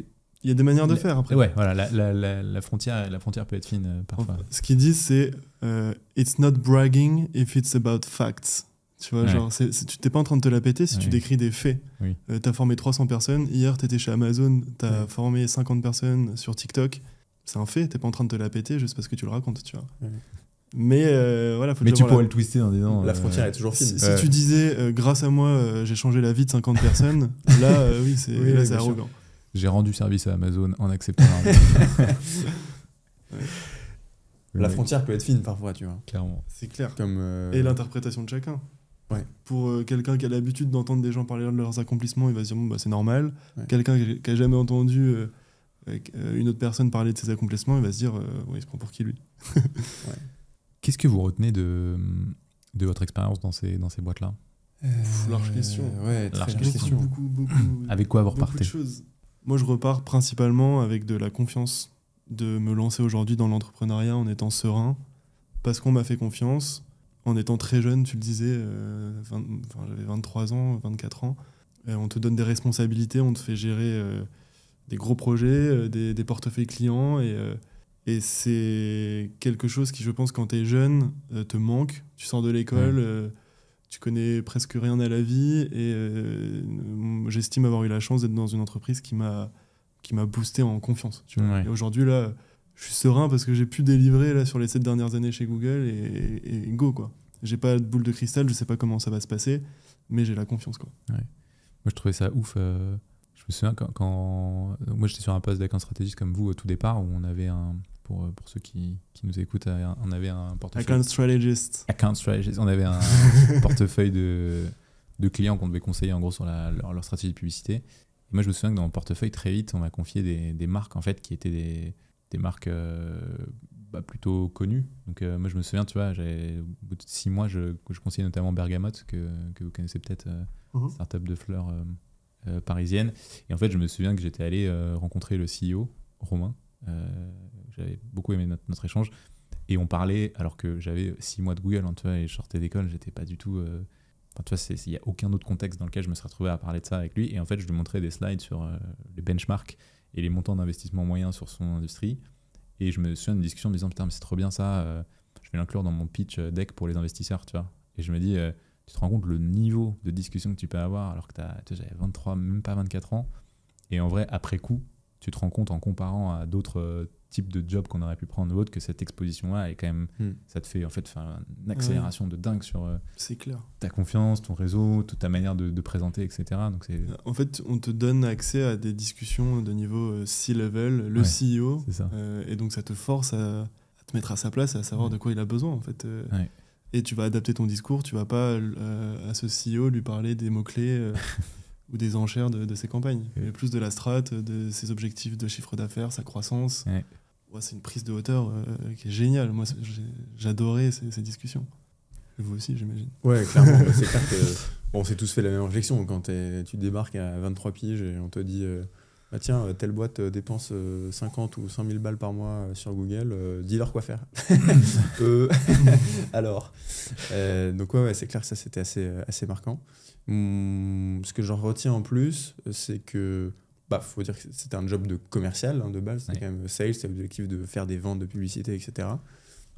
il y a des manières de faire après. Ouais, voilà, la, frontière, la frontière peut être fine euh, parfois. Ce qu'il dit, c'est euh, It's not bragging if it's about facts. Tu vois, genre, tu t'es pas en train de te la péter si tu décris des faits. Tu as formé 300 personnes, hier tu étais chez Amazon, tu as formé 50 personnes sur TikTok. C'est un fait, tu n'es pas en train de te la péter juste parce que tu le racontes, tu vois. Mais euh, voilà, faut Mais tu pourrais le twister en disant. La euh, frontière est toujours fine. Si, tu disais, euh, grâce à moi, j'ai changé la vie de 50 personnes, là, oui, c'est arrogant. J'ai rendu service à Amazon en acceptant. La frontière peut être fine parfois, tu vois. Clairement. C'est clair. Comme Et l'interprétation de chacun. Ouais. Pour quelqu'un qui a l'habitude d'entendre des gens parler de leurs accomplissements, il va se dire bah, c'est normal. Quelqu'un qui, n'a a jamais entendu une autre personne parler de ses accomplissements, il va se dire ouais, il se prend pour qui lui Qu'est-ce que vous retenez de, de votre expérience dans ces, dans ces boîtes-là euh, Large question. Ouais, Large beaucoup, avec quoi vous repartez Moi, je repars principalement avec de la confiance de me lancer aujourd'hui dans l'entrepreneuriat en étant serein, parce qu'on m'a fait confiance. En étant très jeune, tu le disais, euh, j'avais 23 ans, 24 ans, euh, on te donne des responsabilités, on te fait gérer des gros projets, des, des, portefeuilles clients, et et c'est quelque chose qui, je pense, quand tu es jeune, euh, te manque. Tu sors de l'école, euh, tu connais presque rien à la vie. Et euh, j'estime avoir eu la chance d'être dans une entreprise qui m'a qui m'a boosté en confiance. Tu vois. Et aujourd'hui, là, je suis serein parce que j'ai pu délivrer là, sur les sept dernières années chez Google et, go, quoi. J'ai pas de boule de cristal, je sais pas comment ça va se passer, mais j'ai la confiance, quoi. Moi, je trouvais ça ouf me souviens quand, moi j'étais sur un poste d'account stratégiste comme vous au tout départ où on avait un pour, euh, ceux qui, nous écoutent euh, on avait un portefeuille account strategist on avait un portefeuille de, de clients qu'on devait conseiller en gros sur leur, stratégie de publicité moi je me souviens que dans mon portefeuille très vite on m'a confié des, marques en fait qui étaient des, marques euh, bah, plutôt connues donc moi je me souviens tu vois au bout de six mois je, je conseillais notamment Bergamote que, vous connaissez peut-être mhm. startup de fleurs euh, parisienne. Et en fait, je me souviens que j'étais allé euh, rencontrer le CEO, Romain. Euh, j'avais beaucoup aimé notre, échange. Et on parlait, alors que j'avais six mois de Google, hein, tu et je sortais d'école, j'étais pas du tout. Enfin, tu vois, il n'y a aucun autre contexte dans lequel je me serais retrouvé à parler de ça avec lui. Et en fait, je lui montrais des slides sur les benchmarks et les montants d'investissement moyens sur son industrie. Et je me souviens d'une discussion en me disant Putain, mais c'est trop bien ça, je vais l'inclure dans mon pitch deck pour les investisseurs, tu vois. Et je me dis tu te rends compte le niveau de discussion que tu peux avoir alors que tu as, 23, même pas 24 ans. Et en vrai, après coup, tu te rends compte en comparant à d'autres euh, types de jobs qu'on aurait pu prendre ou autre que cette exposition-là est quand même, hmm. ça te fait en fait une accélération de dingue sur euh, clair. ta confiance, ton réseau, toute ta manière de, présenter, etc. Donc euh, en fait, on te donne accès à des discussions de niveau C-level, le e CEO, et donc ça te force à, te mettre à sa place, à savoir de quoi il a besoin en fait et tu vas adapter ton discours, tu vas pas euh, à ce CEO lui parler des mots-clés euh, ou des enchères de, de ses campagnes, mais plus de la strate, de ses objectifs de chiffre d'affaires, sa croissance. Ouais. c'est une prise de hauteur euh, qui est géniale. Moi, j'adorais ces, discussions. Vous aussi, j'imagine. Ouais, clairement. c'est clair que. on s'est tous fait la même réflexion. Quand tu débarques à 23 piges et on te dit bah, tiens, euh, telle boîte euh, dépense 50 euh, ou 000 balles par mois sur Google, euh, dis-leur quoi faire. alors, donc ouais, c'est clair que ça c'était assez, assez marquant. Hum, ce que j'en retiens en plus, c'est que, bah, faut dire que c'était un job de commercial hein, de base, c'était quand même sales, c'était l'objectif de faire des ventes de publicité, etc.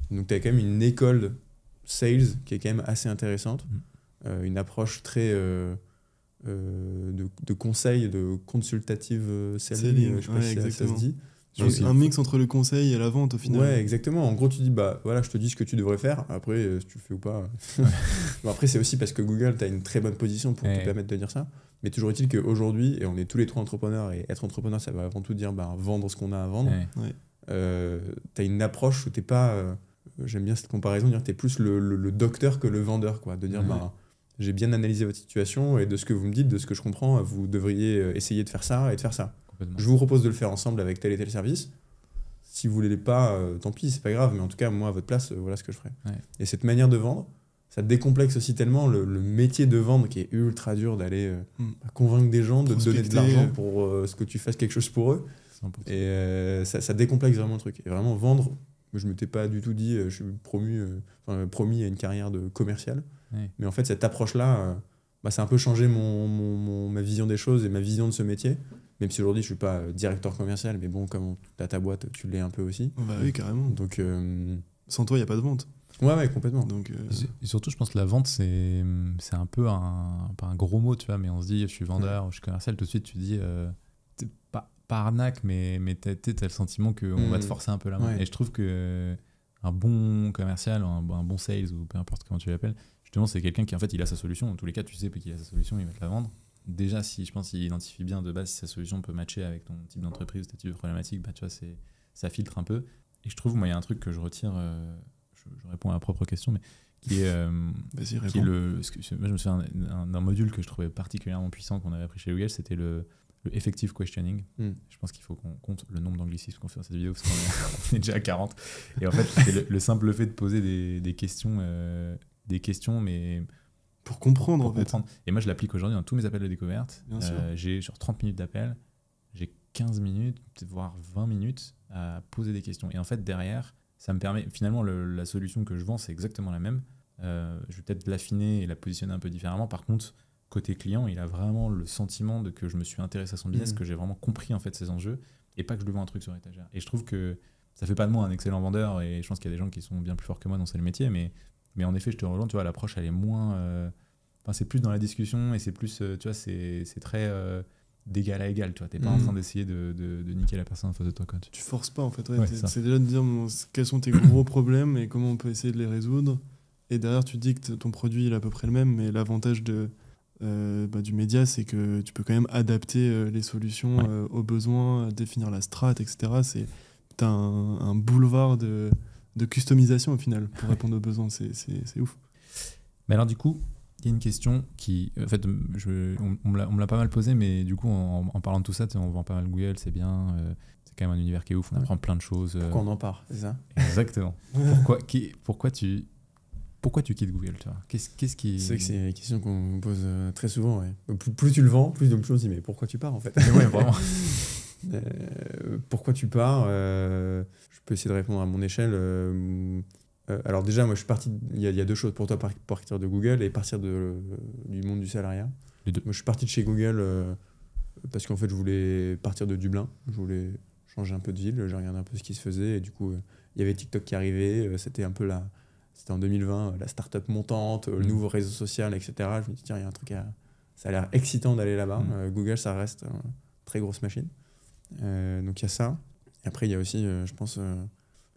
Donc tu as quand même une école sales qui est quand même assez intéressante, mmh. une approche très euh, de, conseils, de consultative selling, euh, euh, je sais pas si ça, se dit. un mix entre le conseil et la vente au final. Ouais, exactement. En gros, tu dis bah voilà, je te dis ce que tu devrais faire. Après, si tu le fais ou pas. après, c'est aussi parce que Google, tu as une très bonne position pour te permettre de dire ça. Mais toujours est-il qu'aujourd'hui, et on est tous les trois entrepreneurs, et être entrepreneur, ça va avant tout dire bah, vendre ce qu'on a à vendre. Ouais. tu as une approche où t'es pas. J'aime bien cette comparaison, dire t'es plus le, le, docteur que le vendeur, quoi. De dire bah j'ai bien analysé votre situation et de ce que vous me dites, de ce que je comprends, vous devriez euh, essayer de faire ça et de faire ça. Je vous propose de le faire ensemble avec tel et tel service. Si vous voulez pas, euh, tant pis, c'est pas grave, mais en tout cas, moi, à votre place, euh, voilà ce que je ferai. Et cette manière de vendre, ça décomplexe aussi tellement le, métier de vendre qui est ultra dur d'aller hmm. convaincre des gens, de te donner de l'argent pour ce que tu fasses quelque chose pour eux. Et ça, ça décomplexe vraiment le truc. Et vraiment, vendre, je ne m'étais pas du tout dit, euh, je suis promu, euh, promis à une carrière de commercial. Mais en fait, cette approche-là, euh, bah, ça a un peu changé mon, ma vision des choses et ma vision de ce métier. Même si aujourd'hui, je ne suis pas directeur commercial, mais bon, comme tu as ta boîte, tu l'es un peu aussi. Oh, bah oui, carrément. Donc, Sans toi, il n'y a pas de vente. Ouais, ouais, complètement. Donc, Et surtout, je pense que la vente, c'est, c'est un peu un, pas un gros mot, tu vois, mais on se dit, je suis vendeur, je suis commercial, tout de suite, tu dis, pas arnaque, mais, mais t'as le sentiment qu'on va te mm. forcer un peu la main. Et je trouve que un bon commercial, un, bon sales, ou peu importe comment tu l'appelles, justement, c'est quelqu'un qui, en fait, il a sa solution. En tous les cas, tu sais qu'il a sa solution, il va te la vendre. Déjà, si je pense qu'il identifie bien de base si sa solution peut matcher avec ton type d'entreprise, ta type de problématique, bah, tu vois, ça filtre un peu. Et je trouve, moi, il y a un truc que je retire, euh, je, réponds à ma propre question, mais qui est, euh, qui est le. Moi, je me souviens d'un module que je trouvais particulièrement puissant qu'on avait appris chez Google, c'était le le effective questioning. Hmm. Je pense qu'il faut qu'on compte le nombre d'anglicismes qu'on fait dans cette vidéo, parce qu'on est, déjà à 40. Et en fait, c'est le, simple fait de poser des, questions, euh, des questions, mais... Pour comprendre, en fait. Et moi, je l'applique aujourd'hui dans tous mes appels de découverte. Euh, j'ai sur 30 minutes d'appel, j'ai 15 minutes, voire 20 minutes à poser des questions. Et en fait, derrière, ça me permet... Finalement, la solution que je vends, c'est exactement la même. Euh, je vais peut-être l'affiner et la positionner un peu différemment. Par contre, côté client, il a vraiment le sentiment de que je me suis intéressé à son business, mm. que j'ai vraiment compris en fait ses enjeux et pas que je lui vends un truc sur étagère. Et je trouve que ça fait pas de moi un excellent vendeur et je pense qu'il y a des gens qui sont bien plus forts que moi dans ce métier, mais, mais en effet, je te rejoins, tu vois, l'approche elle est moins. Euh, enfin, c'est plus dans la discussion et c'est plus, euh, tu vois, c'est très. Euh, d'égal à égal, tu vois, t'es pas en mm. train d'essayer de, de, niquer la personne en face de toi quoi tu... forces pas en fait, ouais, c'est déjà de dire quels sont tes gros problèmes et comment on peut essayer de les résoudre et derrière tu dis que ton produit il est à peu près le même mais l'avantage de euh, bah, du média, c'est que tu peux quand même adapter euh, les solutions euh, aux besoins, définir la strate, etc. C'est un, boulevard de, customisation au final pour répondre aux besoins. C'est ouf. Mais alors du coup, il y a une question qui, en fait, je, on, me l'a pas mal posée, mais du coup, en, parlant de tout ça, on vend pas mal Google, c'est bien. c'est quand même un univers qui est ouf, on apprend plein de choses. Pourquoi on en parle, c'est ça Exactement. pourquoi, qui, pourquoi tu, pourquoi tu quittes Google Qu'est-ce qu'est-ce qui. C'est une question qu'on pose euh, très souvent. Plus, tu le vends, plus de me dit mais pourquoi tu pars en fait euh, pourquoi tu pars euh, Je peux essayer de répondre à mon échelle. alors déjà, moi, je suis parti. Il y, a deux choses pour toi partir de Google et partir du monde du salariat. Moi, je suis parti de chez Google parce qu'en fait, je voulais partir de Dublin. Je voulais changer un peu de ville. J'ai regardé un peu ce qui se faisait et du coup, il y avait TikTok qui arrivait. C'était un peu la c'était en 2020, euh, la start-up montante, euh, le mm. nouveau réseau social, etc. Je me dis, tiens, il y a un truc Ça a l'air excitant d'aller là-bas. Mm. Euh, Google, ça reste une très grosse machine. donc il y a ça. après, il y a aussi, je pense,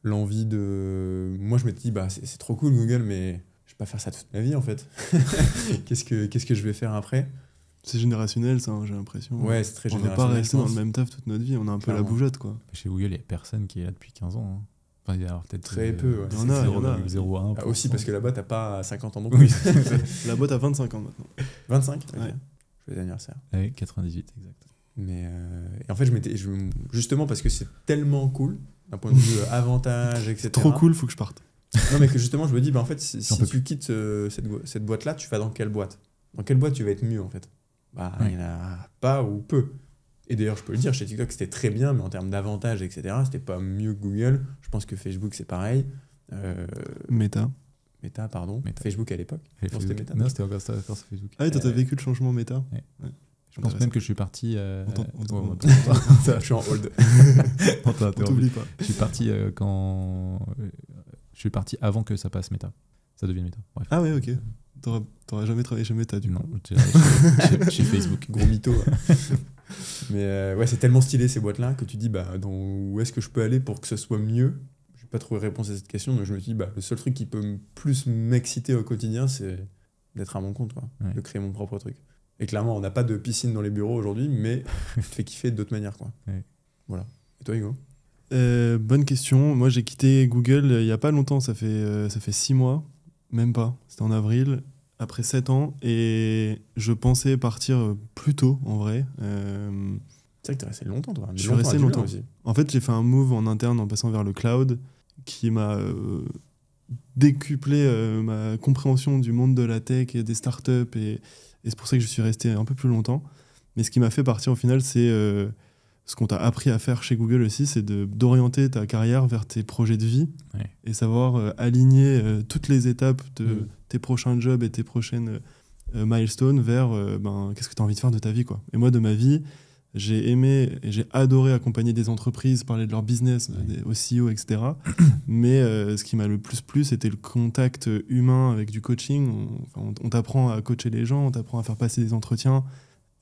l'envie de. Moi, je me dis, bah, c'est trop cool Google, mais je vais pas faire ça toute ma vie en fait. qu'est-ce que que je vais faire après C'est générationnel ça, hein, j'ai l'impression. Ouais, c'est très générationnel. On va pas rester dans le même taf toute notre vie, on a un peu la bougeotte quoi. Chez Google, il y a personne qui est là depuis 15 ans. Hein il y a peut-être très euh, peu. Il y en a, ah, aussi parce que la boîte n'a pas 50 ans la boîte a 25 ans maintenant. 25 ouais. Joyeux anniversaire. Ah oui, 98, exact. Mais euh, en fait, je m'étais justement parce que c'est tellement cool d'un point de vue euh, avantage, etc. Trop cool, faut que je parte. non, mais que justement, je me dis, bah, en fait, si, tu quittes cette, cette boîte-là, tu vas dans quelle boîte Dans quelle boîte tu vas être mieux, en fait Bah, il n'y en a pas ou peu. Et d'ailleurs, je peux le dire, chez TikTok, c'était très bien, mais en termes d'avantages, etc., c'était pas mieux que Google. Je pense que Facebook, c'est pareil. Euh... Meta. Meta, pardon. Facebook à l'époque. Meta. Non, c'était encore ça, Facebook. Ah, et toi, t'as euh, vécu le changement Meta Je pense même que je suis parti. Euh, je suis en hold. on t'oublie pas. Je suis parti euh, quand. Je suis parti avant que ça passe Meta. Ça devient Meta. Ah ouais, ok. T'aurais jamais travaillé chez Meta du Non, chez Facebook. Gros mytho. Mais euh, ouais, c'est tellement stylé ces boîtes-là que tu dis, bah, dans, où est-ce que je peux aller pour que ce soit mieux J'ai pas trouvé réponse à cette question, mais je me dis, bah, le seul truc qui peut plus m'exciter au quotidien, c'est d'être à mon compte, de créer mon propre truc. Et clairement, on n'a pas de piscine dans les bureaux aujourd'hui, mais tu kiffer d'autres manières, quoi. Voilà. Et toi, Hugo euh, bonne question. Moi, j'ai quitté Google euh, il n'y a pas longtemps, ça fait, ça fait six mois, même pas, c'était en avril après 7 ans et je pensais partir euh, plus tôt en vrai. Euh... C'est vrai que t'es resté longtemps toi. Je suis resté longtemps. Hein, aussi. En fait j'ai fait un move en interne en passant vers le cloud qui m'a euh, décuplé euh, ma compréhension du monde de la tech et des startups et c'est pour ça que je suis resté un peu plus longtemps. Mais ce qui m'a fait partir au final c'est ce qu'on t'a appris à faire chez Google aussi, c'est d'orienter ta carrière vers tes projets de vie et savoir euh, aligner euh, toutes les étapes de mm. tes prochains jobs et tes prochaines euh, milestones vers ben, qu'est-ce que tu as envie de faire de ta vie. Quoi. Et moi, de ma vie, j'ai aimé et j'ai adoré accompagner des entreprises, parler de leur business, au CEO, etc. Mais ce qui m'a le plus plu, c'était le contact humain avec du coaching. On, on t'apprend à coacher les gens, on t'apprend à faire passer des entretiens,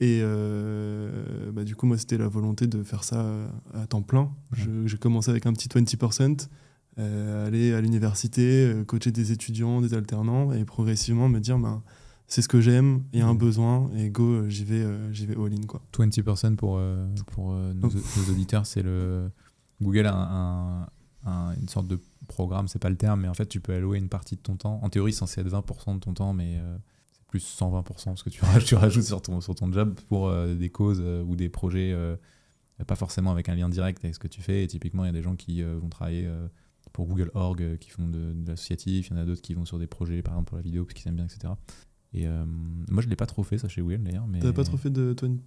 et euh, bah du coup, moi, c'était la volonté de faire ça euh, à temps plein. J'ai commencé avec un petit 20%, euh, aller à l'université, coacher des étudiants, des alternants, et progressivement me dire, bah, c'est ce que j'aime, il y a un besoin, et go, j'y vais, j'y vais all-in. 20% pour, pour nos, nos, auditeurs, c'est le... Google a une sorte de programme, c'est pas le terme, mais en fait, tu peux allouer une partie de ton temps. En théorie, c'est censé être 20% de ton temps, mais plus 120% ce que tu, rajoutes, tu rajoutes sur ton, sur ton job pour euh, des causes euh, ou des projets euh, pas forcément avec un lien direct avec ce que tu fais. Et typiquement, il y a des gens qui vont travailler pour Google Org, qui font de, l'associatif, il y en a d'autres qui vont sur des projets, par exemple pour la vidéo, parce qu'ils aiment bien, etc. Et moi, je ne l'ai pas trop fait, ça, chez Google d'ailleurs. Mais... n'as pas trop fait de 20%,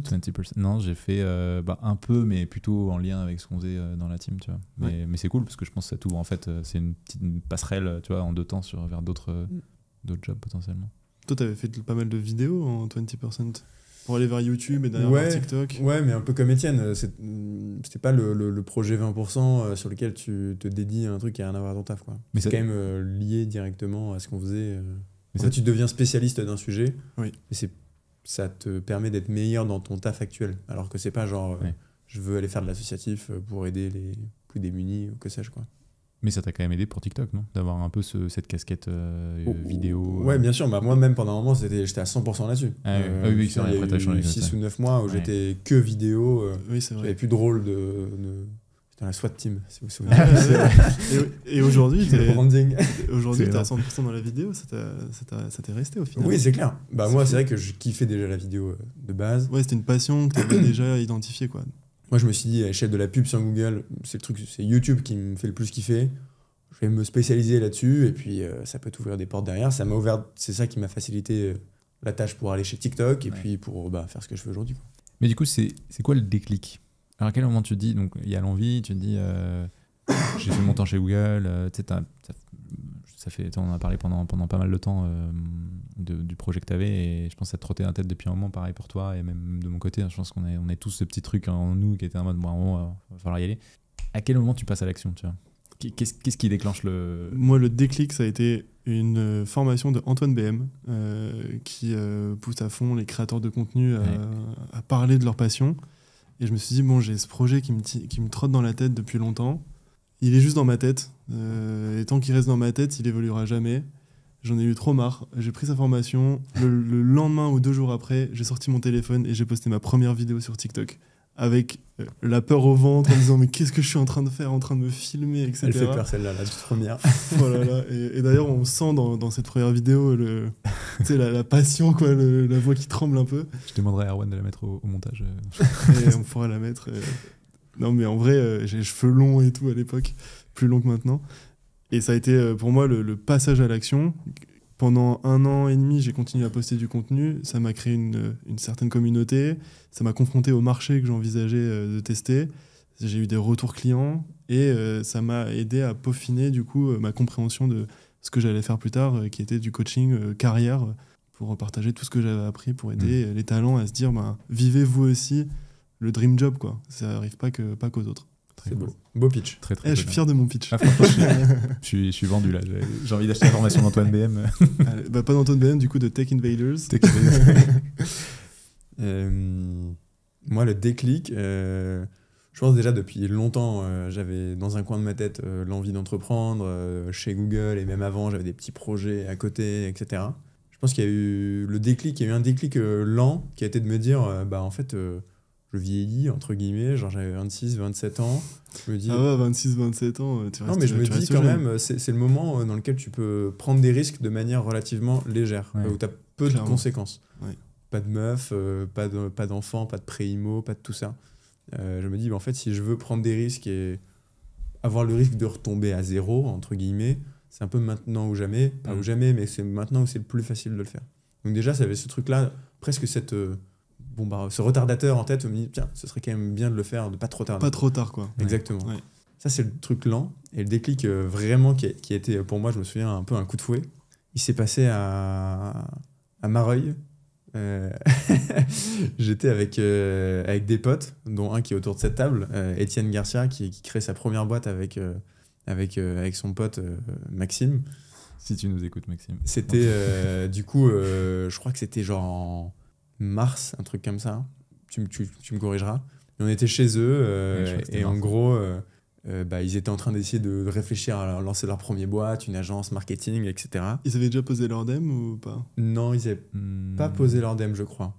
20% Non, j'ai fait bah, un peu, mais plutôt en lien avec ce qu'on faisait dans la team, tu vois. Mais, c'est cool, parce que je pense que ça t'ouvre, en fait, c'est une petite passerelle, tu vois, en deux temps sur, vers d'autres... Mm d'autres jobs potentiellement. Toi, avais fait pas mal de vidéos en 20% pour aller vers YouTube et derrière ouais, TikTok. Ouais, mais un peu comme Étienne, euh, mm, c'était pas le, le, projet 20% euh, sur lequel tu te dédies à un truc qui a rien à voir dans ton taf. Quoi. Mais c'est quand même euh, lié directement à ce qu'on faisait. Mais tu deviens spécialiste d'un sujet. Oui. Et c'est ça te permet d'être meilleur dans ton taf actuel. Alors que c'est pas genre, je veux aller faire de l'associatif pour aider les plus démunis ou que sais-je quoi. Mais ça t'a quand même aidé pour TikTok, non D'avoir un peu ce, cette casquette euh, oh, oh, vidéo. Oh. Euh. Ouais, bien sûr. Bah, moi-même, pendant un moment, j'étais à 100% là-dessus. Ah oui, 6 euh, ah ou 9 mois où j'étais que vidéo. oui, c'est vrai. plus de rôle de. de... J'étais dans la SWAT team, si vous vous souvenez. Ah, et, aujourd'hui, t'es aujourd'hui, à 100% dans la vidéo, ça t'est resté au final. Oui, c'est clair. Bah, moi, c'est vrai que je kiffais déjà la vidéo de base. Ouais, c'était une passion que t'avais déjà identifiée, quoi. Moi, je me suis dit, eh, chef de la pub sur Google, c'est le truc, c'est YouTube qui me fait le plus kiffer. Je vais me spécialiser là-dessus et puis euh, ça peut t'ouvrir des portes derrière. Ça m'a ouvert, c'est ça qui m'a facilité euh, la tâche pour aller chez TikTok et puis pour bah, faire ce que je veux aujourd'hui. Mais du coup, c'est quoi le déclic à quel moment tu te dis, donc il y a l'envie, tu te dis, euh, j'ai fait mon temps chez Google, etc. tu sais, on a parlé pendant, pendant pas mal de temps euh, du projet que tu avais et je pense que ça te trottait la tête depuis un moment, pareil pour toi et même de mon côté. Hein, je pense qu'on est on est tous ce petit truc en nous qui était en mode, bon, il euh, va falloir y aller. À quel moment tu passes à l'action, tu Qu'est-ce, qu'est-ce qui déclenche le. Moi, le déclic, ça a été une euh, formation de Antoine BM qui pousse à fond les créateurs de contenu à, à, parler de leur passion. Et je me suis dit, bon, j'ai ce projet qui me, qui me trotte dans la tête depuis longtemps il est juste dans ma tête. Euh, et tant qu'il reste dans ma tête, il évoluera jamais. J'en ai eu trop marre. J'ai pris sa formation. Le, lendemain ou deux jours après, j'ai sorti mon téléphone et j'ai posté ma première vidéo sur TikTok. Avec euh, la peur au ventre en disant Mais qu'est-ce que je suis en train de faire En train de me filmer, etc. Elle fait peur celle-là, la toute première. Oh et, d'ailleurs, on sent dans, cette première vidéo le, la, la passion, quoi, la voix qui tremble un peu. Je demanderai à Erwan de la mettre au, montage. et on pourra la mettre. Euh, non, mais en vrai, euh, j'ai cheveux longs et tout à l'époque, plus longs que maintenant. Et ça a été euh, pour moi le, passage à l'action. Pendant un an et demi, j'ai continué à poster du contenu. Ça m'a créé une, euh, certaine communauté. Ça m'a confronté au marché que j'envisageais de tester. J'ai eu des retours clients et ça m'a aidé à peaufiner du coup ma compréhension de ce que j'allais faire plus tard, qui était du coaching carrière pour partager tout ce que j'avais appris pour aider mmh. les talents à se dire ben, vivez vous aussi le dream job, quoi. Ça n'arrive pas qu'aux pas qu'aux autres. Très beau. Beau pitch. Très, très eh, je suis fier de mon pitch. Ah, je, suis, vendu là. J'ai envie d'acheter la formation d'Antoine BM. Ah, bah, pas d'Antoine BM, du coup, de Tech Invaders. Euh, moi, le déclic, euh, je pense déjà depuis longtemps, euh, j'avais dans un coin de ma tête l'envie d'entreprendre chez Google et même avant, j'avais des petits projets à côté, etc. Je pense qu'il y a eu le déclic, il y a eu un déclic lent qui a été de me dire, bah en fait je vieillis, entre guillemets, genre j'avais 26, 27 ans. Je me dis, ah ouais, 26, 27 ans, euh, tu restes, Non, mais je euh, me dis quand même, c'est le moment euh, dans lequel tu peux prendre des risques de manière relativement légère, où tu as peu de conséquences. Pas de meuf, pas d'enfant, de, pas, pas de pré-imo, pas de tout ça. je me dis, bah, en fait, si je veux prendre des risques et avoir le risque de retomber à zéro, entre guillemets, c'est un peu maintenant ou jamais, pas mm. ou jamais, mais c'est maintenant où c'est le plus facile de le faire. Donc déjà, ça avait ce truc-là, presque cette bon bah, ce retardateur en tête, on me dit tiens, ce serait quand même bien de le faire, de pas trop tard. Pas trop tard quoi. Exactement. Ça c'est le truc lent et le déclic euh, vraiment qui a, qui été euh, pour moi, je me souviens un peu un coup de fouet. Il s'est passé à à euh, J'étais avec avec des potes, dont un qui est autour de cette table, Étienne Garcia, qui, crée sa première boîte avec avec avec son pote Maxime. Si tu nous écoutes, Maxime. C'était du coup, je crois que c'était genre mars, un truc comme ça. Tu, me corrigeras. on était chez eux euh, et en gros, euh, euh, bah, ils étaient en train d'essayer de réfléchir à lancer leur premier boîte, une agence marketing, etc. Ils avaient déjà posé leur DEM ou pas Non, ils n'avaient hmm. pas posé leur DEM, je crois.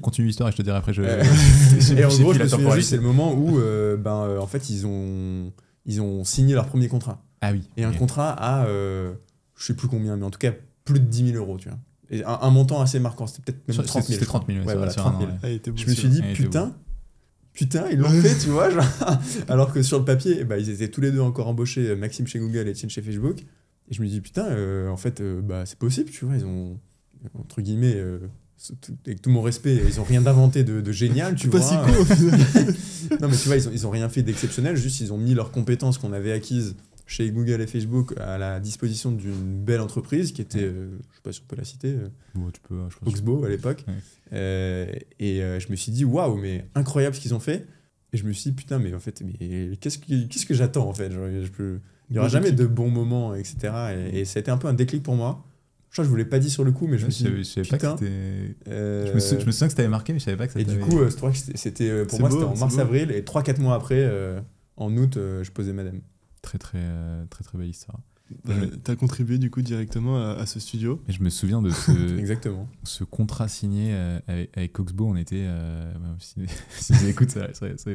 continue l'histoire et je te dirai après. Je... et en gros, c'est le moment où, ben, en fait, ils ont, ils ont signé leur premier contrat. Ah oui. Et un contrat à, je sais plus combien, mais en tout cas plus de 10 000 euros, tu vois. Et un, montant assez marquant, c'était peut-être même 30 000. 30 000, je me suis dit, putain, putain, ils l'ont fait, tu vois. alors que sur le papier, bah, ils étaient tous les deux encore embauchés, euh, Maxime chez Google et Etienne chez Facebook. Et je me dis, putain, euh, en fait, euh, bah, c'est possible, tu vois. Ils ont, entre guillemets, avec tout mon respect, ils ont rien inventé de, génial, tu vois. Pas si cool, Non, mais tu vois, ils ont, ils ont rien fait d'exceptionnel, juste ils ont mis leurs compétences qu'on avait acquises chez Google et Facebook à la disposition d'une belle entreprise qui était, euh, je ne sais pas si on peut la citer, Boxbo, euh, hein, à l'époque. Euh, et je me suis dit, waouh, mais incroyable ce qu'ils ont fait. Et je me suis dit, putain, mais en fait, mais qu'est-ce que, qu'est-ce que j'attends en fait je Il n'y aura jamais de bons moments, etc. Et, et, ça a été un peu un déclic pour moi. Je ne je vous l'ai pas dit sur le coup, mais je me suis je putain. Pas je, me souviens, je me que ça avait marqué, mais je savais pas que ça Et du coup, c'était, pour moi, c'était en mars-avril, et 3-4 mois après, en août, je posais madame très, très, euh, très, très belle histoire. T'as contribué du coup directement à, ce studio. Et je me souviens de ce, Exactement. ce contrat signé euh, avec, avec, On était, euh, si, si j'écoute ça, ça, ça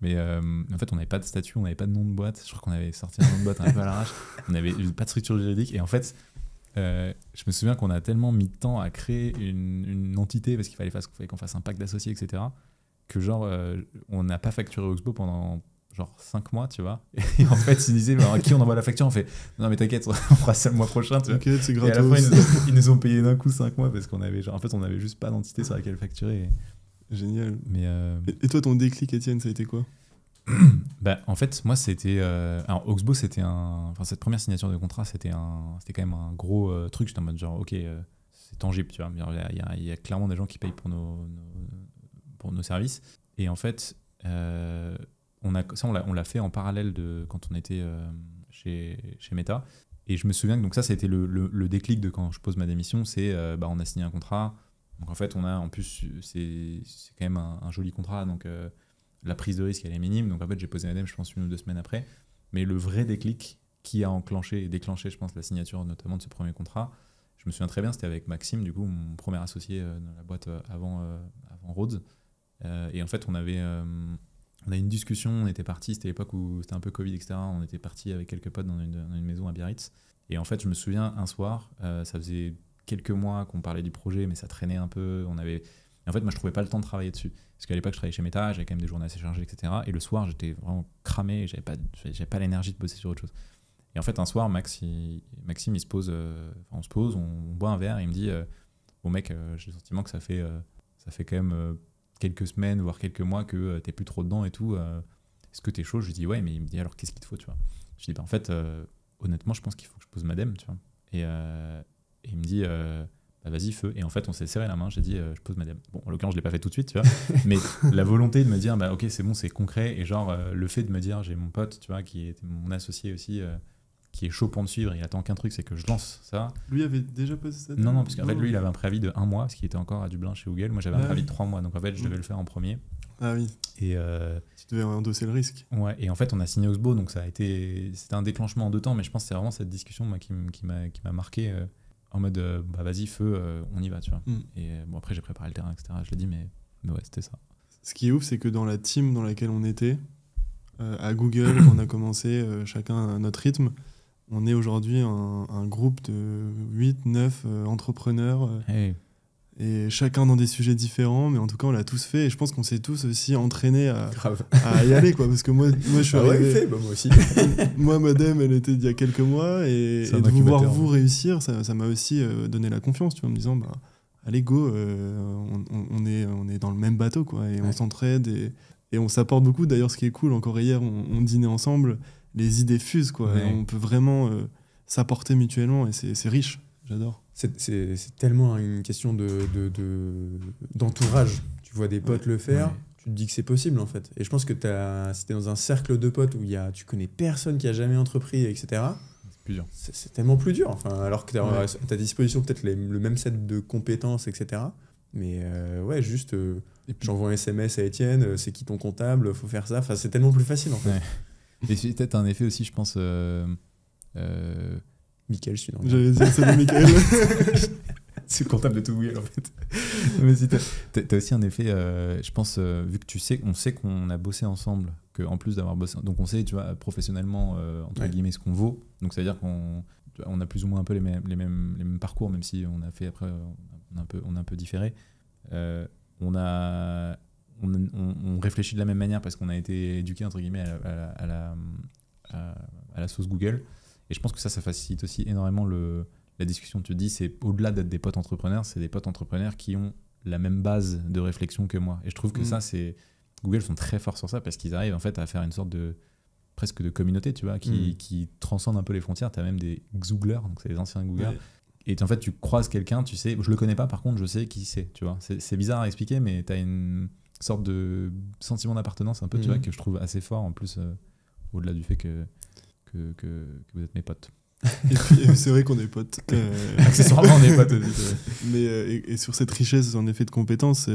Mais en fait, on n'avait pas de statut, on n'avait pas de nom de boîte. Je crois qu'on avait sorti un nom de boîte un peu à l'arrache. On n'avait pas de structure juridique. Et en fait, je me souviens qu'on a tellement mis de temps à créer une, entité parce qu'il fallait, qu'on fasse un pacte d'associés, etc. Que genre, on n'a pas facturé Oxbow pendant genre 5 mois, tu vois. Et en fait, ils disaient, à qui on envoie la facture On fait, non, mais t'inquiète, on fera ça le mois prochain, Et à la fin, ils nous ont, payé d'un coup 5 mois parce qu'on avait, genre, en fait, on n'avait juste pas d'entité sur laquelle facturer. Génial. Mais, euh, et, toi, ton déclic, Étienne, ça a été quoi bah, en fait, moi, c'était. Euh, alors, Oxbow, c'était un. Enfin, cette première signature de contrat, c'était un... c'était quand même un gros euh, truc. J'étais en mode, genre, ok, c'est tangible, tu vois. Il y, a, clairement des gens qui payent pour nos, pour nos services. Et en fait, euh, on a, ça, on l'a fait en parallèle de quand on était euh, chez, chez Meta. Et je me souviens que donc ça, c'était le, le, déclic de quand je pose ma démission, c'est qu'on euh, bah, on a signé un contrat. Donc en fait, on a en plus, c'est quand même un, joli contrat, donc euh, la prise de risque, elle est minime. Donc en fait, j'ai posé ma démission, je pense, une ou deux semaines après. Mais le vrai déclic qui a enclenché et déclenché, je pense, la signature notamment de ce premier contrat, je me souviens très bien, c'était avec Maxime, du coup, mon premier associé dans la boîte avant, avant Rhodes. et en fait, on avait on a une discussion, on était parti, c'était l'époque où c'était un peu Covid, etc. On était parti avec quelques potes dans une, maison à Biarritz. Et en fait, je me souviens un soir, euh, ça faisait quelques mois qu'on parlait du projet, mais ça traînait un peu. On avait... en fait, moi, je trouvais pas le temps de travailler dessus. Parce qu'à l'époque, je travaillais chez Meta, j'avais quand même des journées assez chargées, etc. Et le soir, j'étais vraiment cramé, j'avais pas, j'avais pas l'énergie de bosser sur autre chose. Et en fait, un soir, Max, Maxime, il se pose, euh, on se pose, on, boit un verre, et il me dit euh, Bon, mec, j'ai le sentiment que ça fait, ça fait quand même quelques semaines, voire quelques mois, que euh, t'es plus trop dedans et tout, euh, est-ce que t'es chaud Je lui dis ouais, mais il me dit alors qu'est-ce qu'il te faut, tu vois Je lui dis bah, en fait, euh, honnêtement, je pense qu'il faut que je pose madame, tu vois. Et, il me dit bah, vas-y, feu. Et en fait, on s'est serré la main, j'ai dit je pose madame. Bon, en l'occurrence, je l'ai pas fait tout de suite, tu vois, mais la volonté de me dire bah ok, c'est bon, c'est concret, et genre le fait de me dire j'ai mon pote, tu vois, qui est mon associé aussi qui est chaud pour me suivre, il attend qu'un truc, c'est que je lance ça. Lui avait déjà posé ça Non, non, parce qu'en fait, lui, il avait un préavis de un mois, parce qu'il était encore à Dublin chez Google. Moi, j'avais un ah préavis de trois mois, donc en fait, je devais mm. le faire en premier. Ah oui. Et euh, tu devais endosser le risque. Ouais, et en fait, on a signé Oxbow, donc ça a été. C'était un déclenchement en deux temps, mais je pense que c'est vraiment cette discussion moi, qui m'a marqué euh, en mode euh, bah vas-y, feu, on y va, tu vois. Mm. Et bon, après, j'ai préparé le terrain, etc. Je l'ai dit, mais, mais ouais, c'était ça. Ce qui est ouf, c'est que dans la team dans laquelle on était, à Google, on a commencé chacun à notre rythme on est aujourd'hui un, groupe de 8, 9 euh, entrepreneurs. Euh, et chacun dans des sujets différents, mais en tout cas, on l'a tous fait. Et je pense qu'on s'est tous aussi entraînés à, à, y aller, quoi. Parce que moi, moi je suis ah arrivé. Bah, moi aussi. moi, madame, elle était il y a quelques mois. Et, de vous voir vous réussir, ça m'a aussi euh, donné la confiance, tu en me disant, bah, allez, go, on, est, dans le même bateau, quoi. Et on s'entraide et, on s'apporte beaucoup. D'ailleurs, ce qui est cool, encore hier, on, on dînait ensemble les idées fusent, quoi. on peut vraiment euh, s'apporter mutuellement et c'est riche. J'adore. C'est tellement une question d'entourage. De, tu vois des potes le faire. Tu te dis que c'est possible en fait. Et je pense que as, c'était dans un cercle de potes où y a, tu connais personne qui a jamais entrepris, etc., c'est tellement plus dur. alors que tu as, euh, à disposition peut-être le même set de compétences, etc. Mais euh, ouais, juste, j'envoie un SMS à Étienne, c'est qui ton comptable, faut faire ça. Enfin, c'est tellement plus facile en fait. Et c'est peut-être un effet aussi, je pense. Euh, euh... Michael, je suis dans J'allais dire, c'est Michael. c'est le comptable de tout Google en fait. Mais si t'as aussi un effet, euh, je pense, euh, vu que tu sais, on sait qu'on a bossé ensemble, que en plus d'avoir bossé, donc on sait, tu vois, professionnellement euh, entre guillemets ce qu'on vaut. Donc ça veut dire qu'on on a plus ou moins un peu les mêmes, les mêmes, les mêmes parcours, même si on a fait après, on un peu, on a un peu différé. on a on, réfléchit de la même manière parce qu'on a été éduqué entre guillemets à la, à, sauce Google. Et je pense que ça, ça facilite aussi énormément le, la discussion. Tu te dis, c'est au-delà d'être des potes entrepreneurs, c'est des potes entrepreneurs qui ont la même base de réflexion que moi. Et je trouve que mm. ça, c'est Google sont très forts sur ça parce qu'ils arrivent en fait à faire une sorte de presque de communauté, tu vois, qui, mm. transcende un peu les frontières. Tu as même des googlers, donc c'est les anciens Googlers. Et en fait, tu croises quelqu'un, tu sais, je le connais pas, par contre, je sais qui c'est, tu vois. C'est bizarre à expliquer, mais tu as une sorte de sentiment d'appartenance un peu, tu vois, mhm. que je trouve assez fort en plus, euh, au-delà du fait que que, que, vous êtes mes potes. Euh, c'est vrai qu'on est potes. Euh, Accessoirement, on est potes Mais, et, sur cette richesse en effet de compétences,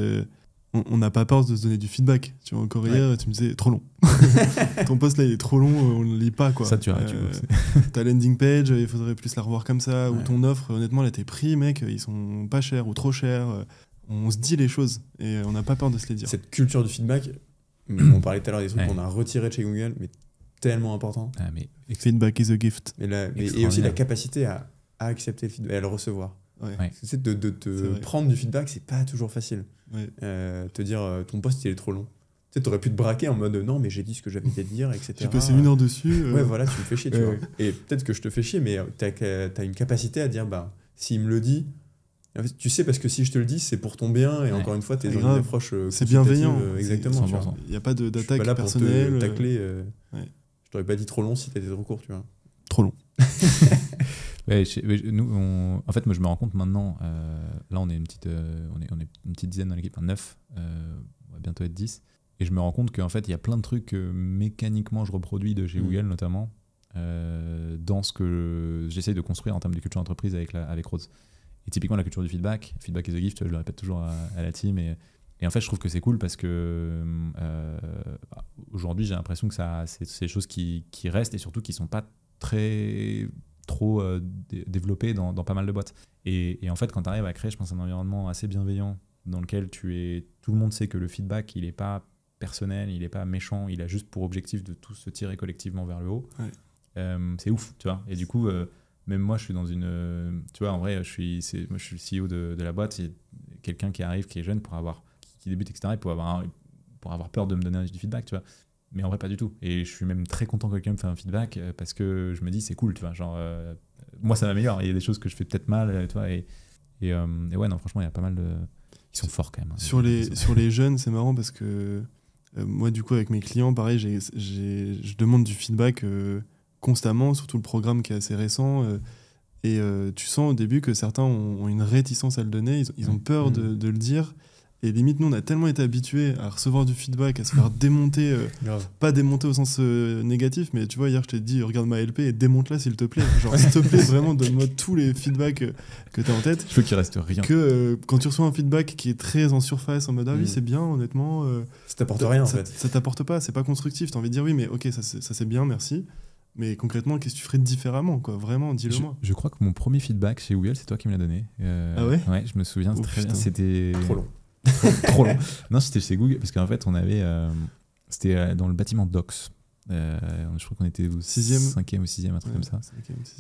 on n'a pas peur de se donner du feedback. Tu vois, encore hier, tu me disais trop long. Ton poste, là, il est trop long, on ne le lit pas quoi. Ça, tu, Ta landing page, il faudrait plus la revoir comme ça. Ou ton offre, honnêtement, là, tes prix, mec, ils sont pas chers ou trop chers on se dit les choses et on n'a pas peur de se les dire. Cette culture du feedback, on parlait tout à l'heure des trucs qu'on a retirés de chez Google, mais tellement important. Ah, mais feedback is a gift. Et, mais, et aussi la capacité à, à, accepter le feedback, et à le recevoir. C'est de, de, te prendre du feedback, c'est pas toujours facile. Euh, te dire euh, ton poste il est trop long. Tu sais, aurais pu te braquer en mode non, mais j'ai dit ce que j'avais à dire, etc. J'ai passé une heure dessus. Euh. Ouais, voilà, tu me fais chier, Et peut-être que je te fais chier, mais tu as, une capacité à dire bah, s'il me le dit, tu sais, parce que si je te le dis, c'est pour ton bien, et encore une fois, t'es dans une approche. Euh, c'est bienveillant. Euh, exactement. Il n'y a pas d'attaque personnelle. Te euh, tacler, euh... Je t'aurais pas dit trop long si t'étais trop court, tu vois. Trop long. nous, en fait, moi, je me rends compte maintenant, là, on est une petite, on, est, on est une petite dizaine dans l'équipe, 9, on va bientôt être 10. Et je me rends compte qu'en fait, il y a plein de trucs que mécaniquement je reproduis de chez mm. Google, notamment, dans ce que j'essaye de construire en termes de culture d'entreprise avec, la, avec Rose et typiquement, la culture du feedback, feedback is a gift, je le répète toujours à, la team. Et, en fait, je trouve que c'est cool parce que euh, aujourd'hui, j'ai l'impression que ça, c'est des choses qui, qui, restent et surtout qui sont pas très trop euh, développées dans, pas mal de boîtes. Et, en fait, quand tu arrives à créer, je pense, un environnement assez bienveillant dans lequel tu es, tout le monde sait que le feedback, il n'est pas personnel, il n'est pas méchant, il a juste pour objectif de tout se tirer collectivement vers le haut. Euh, c'est ouf, tu vois. Et du coup, même moi, je suis dans une. Tu vois, en vrai, je suis, moi, je suis le CEO de, de la boîte. C'est quelqu'un qui arrive, qui est jeune, pour avoir, qui, débute, etc. Il pour avoir, pour avoir peur de me donner du feedback, tu vois. Mais en vrai, pas du tout. Et je suis même très content que quelqu'un me fasse un feedback euh, parce que je me dis, c'est cool, tu vois. Genre, euh, moi, ça m'améliore. Il y a des choses que je fais peut-être mal, tu vois. Et, et, euh, ouais, non, franchement, il y a pas mal de. Ils sont forts quand même. Hein. sur, les, sur les jeunes, c'est marrant parce que moi, du coup, avec mes clients, pareil, je demande du feedback constamment, surtout le programme qui est assez récent. Euh, et euh, tu sens au début que certains ont, une réticence à le donner, ils, ont mm. peur mm. de, le dire. Et limite, nous, on a tellement été habitués à recevoir du feedback, à se faire démonter, euh, pas démonter au sens négatif, mais tu vois, hier, je t'ai dit, regarde ma LP et démonte-la, s'il te plaît. Genre, s'il te plaît, vraiment, donne-moi tous les feedbacks que tu as en tête. Je veux qu'il reste rien. Que quand tu reçois un feedback qui est très en surface, en mode, ah oui, mm. c'est bien, honnêtement. ça t'apporte rien, en fait. Ça t'apporte pas, c'est pas constructif. T'as envie de dire, oui, mais ok, ça c'est bien, merci. Mais concrètement, qu'est-ce que tu ferais différemment quoi Vraiment, dis-le-moi. Je, crois que mon premier feedback chez Google, c'est toi qui me l'as donné. Euh, ah ouais je me souviens oh, très C'était. Trop long. trop, long. Non, c'était chez Google, parce qu'en fait, on avait. Euh, c'était euh, dans le bâtiment Docs. je crois qu'on était au 6 5e ou 6e, un truc comme ça.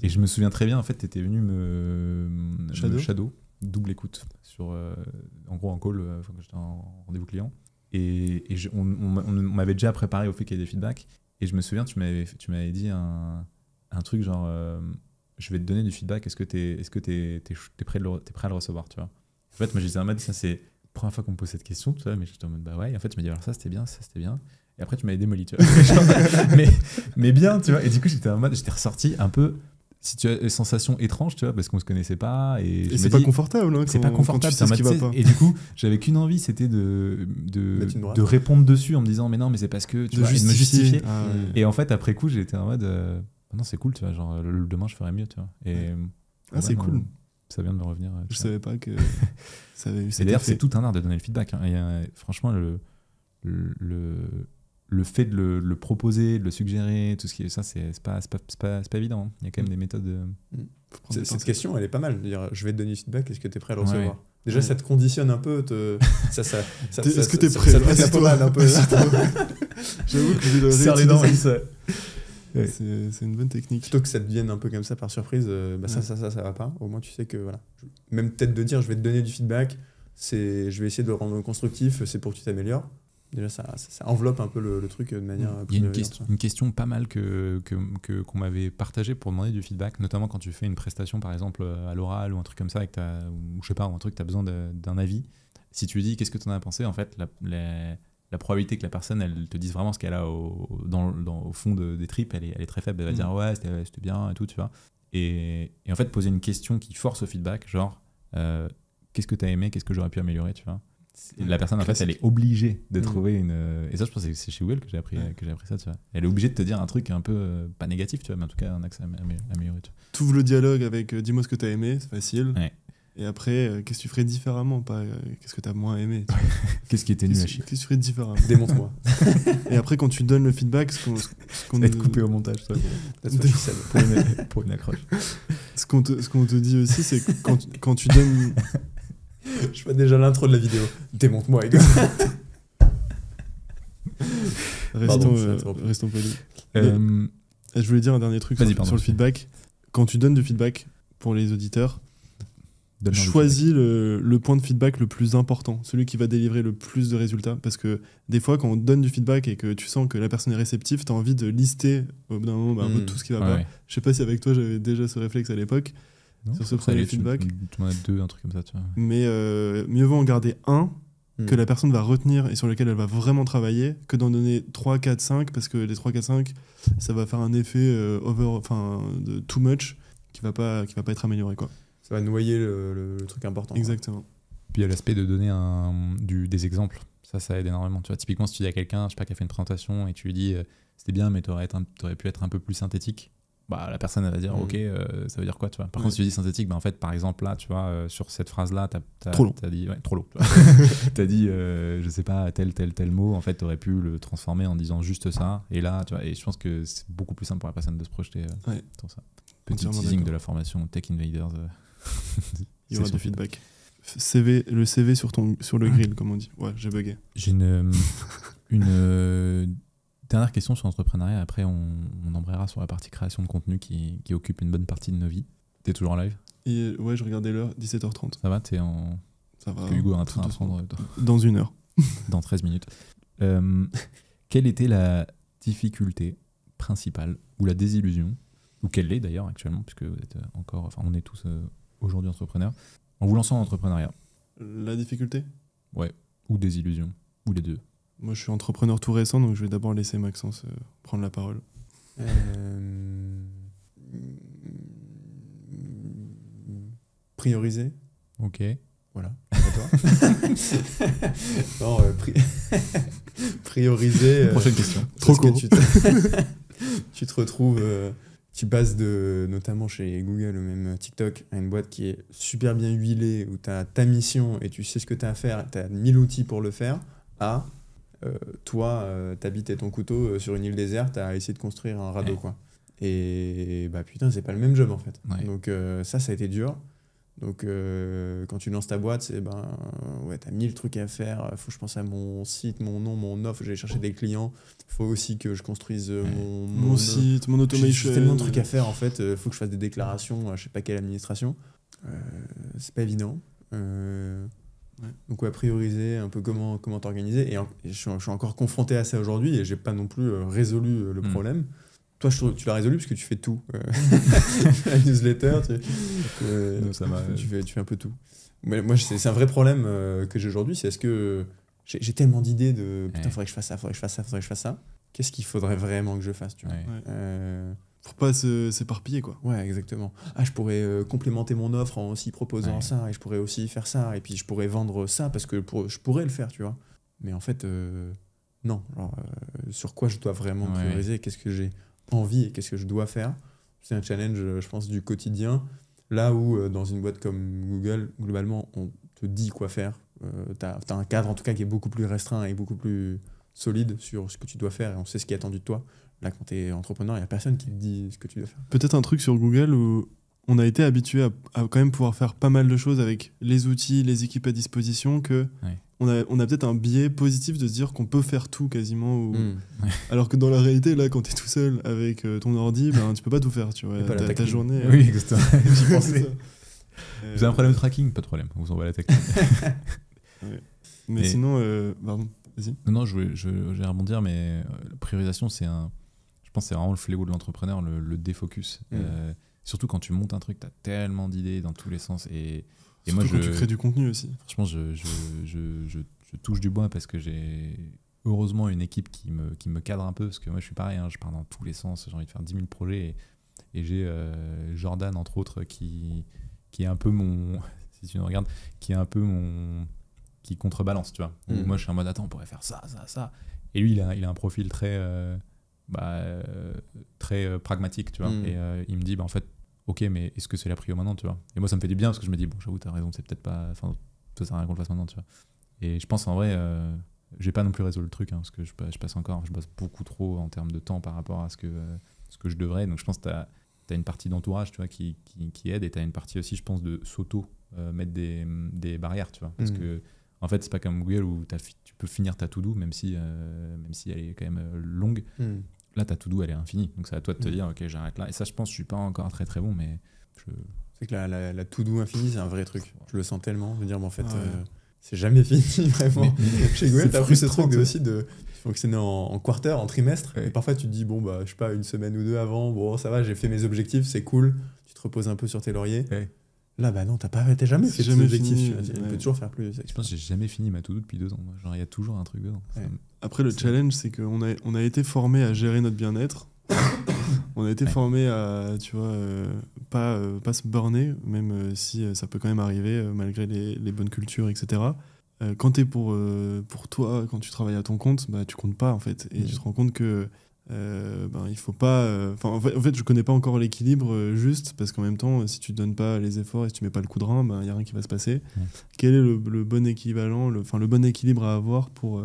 et je me souviens très bien, en fait, tu étais venu me. Shadow. shadow double écoute. Sur, en gros, en call, quand j'étais en rendez-vous client. Et, et on, on, on m'avait déjà préparé au fait qu'il y ait des feedbacks. Et je me souviens, tu m'avais, tu m'avais dit un, un, truc genre euh, Je vais te donner du feedback, est-ce que tu es, est-ce que t'es, prêt, à le recevoir tu vois En fait, moi j'étais disais en mode Ça, c'est la première fois qu'on me pose cette question, mais je en mode Bah ouais, en fait, tu m'as dit Alors ça, c'était bien, ça, c'était bien. Et après, tu m'avais démoli, tu vois. mais, mais bien, tu vois. Et du coup, j'étais, en mode, j'étais ressorti un peu si tu as euh, sensations étranges, tu vois, parce qu'on se connaissait pas. Et, c'est pas confortable. Hein, c'est pas confortable. Et du coup, j'avais qu'une envie, c'était de, de, répondre dessus en me disant, mais non, mais c'est parce que tu de, vois, me justifier. Ah, et en fait, après coup, j'étais en mode, euh, bah non, c'est cool, tu vois, genre, demain, je ferai mieux, tu vois. Et, euh, Ah, c'est cool. Ça vient de me revenir. Je savais pas que ça avait Et d'ailleurs, c'est tout un art de donner le feedback. Hein. franchement, le, le le fait de le, proposer, de le suggérer, tout ce qui est ça, c'est pas, pas, pas, pas, évident. Hein. Il y a quand même mm. des méthodes. Euh, mm. cette question, elle est pas mal. Dire, je vais te donner du feedback, est-ce que tu es prêt à le recevoir Déjà, ça te conditionne un peu. est-ce que tu es prêt Ça, te un peu. que C'est une bonne technique. Plutôt que ça devienne un peu comme ça par surprise, euh, bah ça, ça, ça, ça va pas. Au moins, tu sais que voilà. Même peut-être de dire, je vais te donner du feedback, je vais essayer de le rendre constructif, c'est pour que tu t'améliores. Déjà, ça, ça, enveloppe un peu le, truc euh, de manière. Euh, Il y a une, question, pas mal que qu'on que, m'avait partagée pour demander du feedback, notamment quand tu fais une prestation, par exemple, euh, à l'oral ou un truc comme ça, avec ta ou je sais pas, un truc, tu as besoin d'un avis. Si tu dis qu'est-ce que tu en as pensé, en fait, la, la, probabilité que la personne elle te dise vraiment ce qu'elle a au, dans, au fond des tripes, elle est, elle est, très faible. Elle va mm. dire ouais, c'était bien et tout, tu vois. Et, en fait, poser une question qui force au feedback, genre qu'est-ce que tu as aimé, qu'est-ce que j'aurais pu améliorer, tu vois la personne en fait elle est obligée de mmh. trouver une euh, et ça je pense que c'est chez Google que j'ai appris que j'ai appris ça tu vois elle est obligée de te dire un truc un peu euh, pas négatif tu vois mais en tout cas un axe amélioré tu ouvres le dialogue avec euh, dis-moi ce que t'as aimé c'est facile et après qu'est-ce que tu ferais différemment pas qu'est-ce que t'as moins aimé qu'est-ce qui était nul à qu'est-ce que tu ferais différemment démontre-moi et après quand tu donnes le feedback ce qu'on va être coupé au montage pour une accroche ce qu'on te, dit aussi c'est quand, quand tu donnes Je vois déjà l'intro de la vidéo. Démonte-moi, Ego. restons euh, polis. Euh, euh, je voulais dire un dernier truc sur, le feedback. Quand tu donnes du feedback pour les auditeurs, choisis le, point de feedback le plus important, celui qui va délivrer le plus de résultats. Parce que des fois, quand on donne du feedback et que tu sens que la personne est réceptive, tu as envie de lister au bout d'un moment bah, hmm, tout ce qui va pas. Je sais pas si avec toi j'avais déjà ce réflexe à l'époque, sur ce feedback. Tu en as deux, un truc comme ça, tu vois. Mais euh, mieux vaut en garder un hmm. que la personne va retenir et sur lequel elle va vraiment travailler que d'en donner 3, 4, 5 parce que les 3, 4, 5, ça va faire un effet euh, over, enfin, de too much qui va pas, qui va pas être amélioré, quoi. Ça va noyer le, truc important. Exactement. Puis il y a l'aspect de donner un, du, des exemples. Ça, ça aide énormément. Tu vois, typiquement, si tu dis à quelqu'un, je sais pas, qui a fait une présentation et tu lui dis, euh, c'était bien, mais tu aurais pu être un peu plus synthétique bah, la personne elle va dire mm. ok euh, ça veut dire quoi tu vois par contre si tu dis synthétique bah, en fait par exemple là tu vois euh, sur cette phrase là t'as, trop long dit trop long as dit euh, je sais pas tel tel tel mot en fait t'aurais pu le transformer en disant juste ça et là tu vois et je pense que c'est beaucoup plus simple pour la personne de se projeter ouais. ça petit teasing de la formation Tech Invaders il y aura du feedback CV le CV sur ton sur le ah. grill comme on dit ouais j'ai bugué j'ai une une dernière question sur l'entrepreneuriat, après on, on embrayera sur la partie création de contenu qui, occupe une bonne partie de nos vies. T'es toujours en live Et, euh, Ouais, je regardais l'heure, 17h30. Ça va, t'es en. Ça va. Hugo a un train à prendre. Dans une heure. dans 13 minutes. Euh, quelle était la difficulté principale ou la désillusion, ou quelle l'est d'ailleurs actuellement, puisque vous êtes euh, encore. Enfin, on est tous aujourd'hui entrepreneurs, en vous lançant en entrepreneuriat La difficulté Ouais, ou désillusion, ou les deux. Moi, je suis entrepreneur tout récent, donc je vais d'abord laisser Maxence euh, prendre la parole. Euh, prioriser. Ok. Voilà. non, toi euh, prioriser. Prochaine question. Trop court. Tu, te... retrouves, tu passes de, notamment chez Google ou même TikTok, à une boîte qui est super bien huilée, où tu as ta mission et tu sais ce que tu as à faire, tu as mille outils pour le faire, à euh, toi, euh, t'habites et ton couteau euh, sur une île déserte à essayé de construire un radeau, quoi. Et bah putain, c'est pas le même job en fait. Donc ça, ça a été dur. Donc quand tu lances ta boîte, c'est ben ouais, t'as mille trucs à faire, faut que je pense à mon site, mon nom, mon offre, j'allais chercher des clients, faut aussi que je construise mon, mon, site, mon automation. J'ai tellement de trucs à faire en fait, faut que je fasse des déclarations à je sais pas quelle administration. c'est pas évident. Ouais. Donc, ouais, prioriser un peu comment comment t'organiser. Et, je, suis, encore confronté à ça aujourd'hui et j'ai pas non plus euh, résolu euh, le mm. problème. Toi, tu l'as résolu parce que tu fais tout. Euh, newsletter, tu, tu, fais, tu, fais, un peu tout. Mais moi, c'est un vrai problème que j'ai aujourd'hui. C'est est-ce que j'ai tellement d'idées de putain, il faudrait que je fasse ça, faudrait que je fasse ça, faudrait que je fasse ça. Qu'est-ce qu'il faudrait vraiment que je fasse tu vois pour pas s'éparpiller quoi. Ouais, exactement. Ah, je pourrais euh, complémenter mon offre en aussi proposant ça et je pourrais aussi faire ça et puis je pourrais vendre ça parce que je pourrais le faire, tu vois. Mais en fait, euh, non. Euh, sur quoi je dois vraiment prioriser Qu'est-ce que j'ai envie et qu'est-ce que je dois faire C'est un challenge, je pense, du quotidien. Là où dans une boîte comme Google, globalement, on te dit quoi faire. tu as un cadre en tout cas qui est beaucoup plus restreint et beaucoup plus solide sur ce que tu dois faire et on sait ce qui est attendu de toi. Là, quand tu es entrepreneur, il n'y a personne qui te dit ce que tu dois faire. Peut-être un truc sur Google où on a été habitué à, quand même pouvoir faire pas mal de choses avec les outils, les équipes à disposition, que on a, on a peut-être un biais positif de se dire qu'on peut faire tout quasiment. Ou... Hmm. Alors que dans la réalité, là, quand tu es tout seul avec euh, ton ordi, ben, tu peux pas tout faire. Tu vois, ta, journée. Oui, euh, exactement. Vous avez un problème de tracking Pas de problème, on vous envoie la technique. Mais sinon, euh... pardon, vas-y. Non, je voulais, je, je vais rebondir, mais euh, la priorisation, c'est un je pense que c'est vraiment le fléau de l'entrepreneur, le, défocus. Mm. Euh, surtout quand tu montes un truc, tu as tellement d'idées dans tous les sens. Et, et moi, je, tu crées du contenu aussi. Franchement, je, touche du bois parce que j'ai heureusement une équipe qui me, qui me cadre un peu. Parce que moi, je suis pareil, hein, je pars dans tous les sens. J'ai envie de faire 10 000 projets. Et, j'ai euh, Jordan, entre autres, qui, qui est un peu mon. si tu nous regardes, qui est un peu mon. qui contrebalance, tu vois. Mm. Moi, je suis en mode, attends, on pourrait faire ça, ça, ça. Et lui, il a, un profil très. Euh, bah, euh, très euh, pragmatique, tu vois. Hmm. Et euh, il me dit, bah, en fait, ok, mais est-ce que c'est la prio maintenant, tu vois Et moi, ça me fait du bien parce que je me dis, bon, j'avoue, t'as raison, c'est peut-être pas. Enfin, ça sert à rien qu'on le fasse maintenant, tu vois. Et je pense en vrai, j'ai pas non plus résolu le truc, hein, parce que je, passe encore, je passe beaucoup trop en termes de temps par rapport à ce que, ce que je devrais. Donc je pense que t'as as une partie d'entourage, tu vois, qui, qui, aide, et t'as une partie aussi, je pense, de s'auto mettre des, des, barrières, tu vois. Parce hmm. que, en fait, c'est pas comme Google où tu peux finir ta to-do, même si, même si elle est quand même longue. Hmm là, ta to-do, elle est infinie. Donc, c'est à toi de te mm. dire, OK, j'arrête là. Et ça, je pense, je suis pas encore très très bon, mais je. C'est que la, la, la to-do infinie, c'est un vrai truc. Je le sens tellement, Je veux dire, mais en fait, euh, c'est jamais fini, vraiment. Chez Google, t'as pris ce truc aussi de. fonctionner en, en quarter, en trimestre. Et parfois, tu te dis, bon, bah, je sais pas, une semaine ou deux avant, bon, ça va, j'ai fait mes objectifs, c'est cool. Tu te reposes un peu sur tes lauriers. Là, bah non, t'as pas, arrêté jamais fait jamais tu peux toujours faire plus. Je pense que j'ai jamais fini ma to-do depuis deux ans. Genre, il y a toujours un truc dedans. Après, le challenge, c'est qu'on a, on a été formé à gérer notre bien-être. on a été formé à, tu vois, euh, pas, euh, pas se borner, même euh, si ça peut quand même arriver, malgré les, les, bonnes cultures, etc. quand t'es pour, pour toi, quand tu travailles à ton compte, bah, tu comptes pas, en fait. Et mm. tu te rends compte que euh, ben, il faut pas. Euh, enfin en, fait, je connais pas encore l'équilibre euh, juste parce qu'en même temps, si tu donnes pas les efforts et si tu mets pas le coup de rein, il ben, y a rien qui va se passer. Quel est le, le bon équivalent, enfin le, bon équilibre à avoir pour,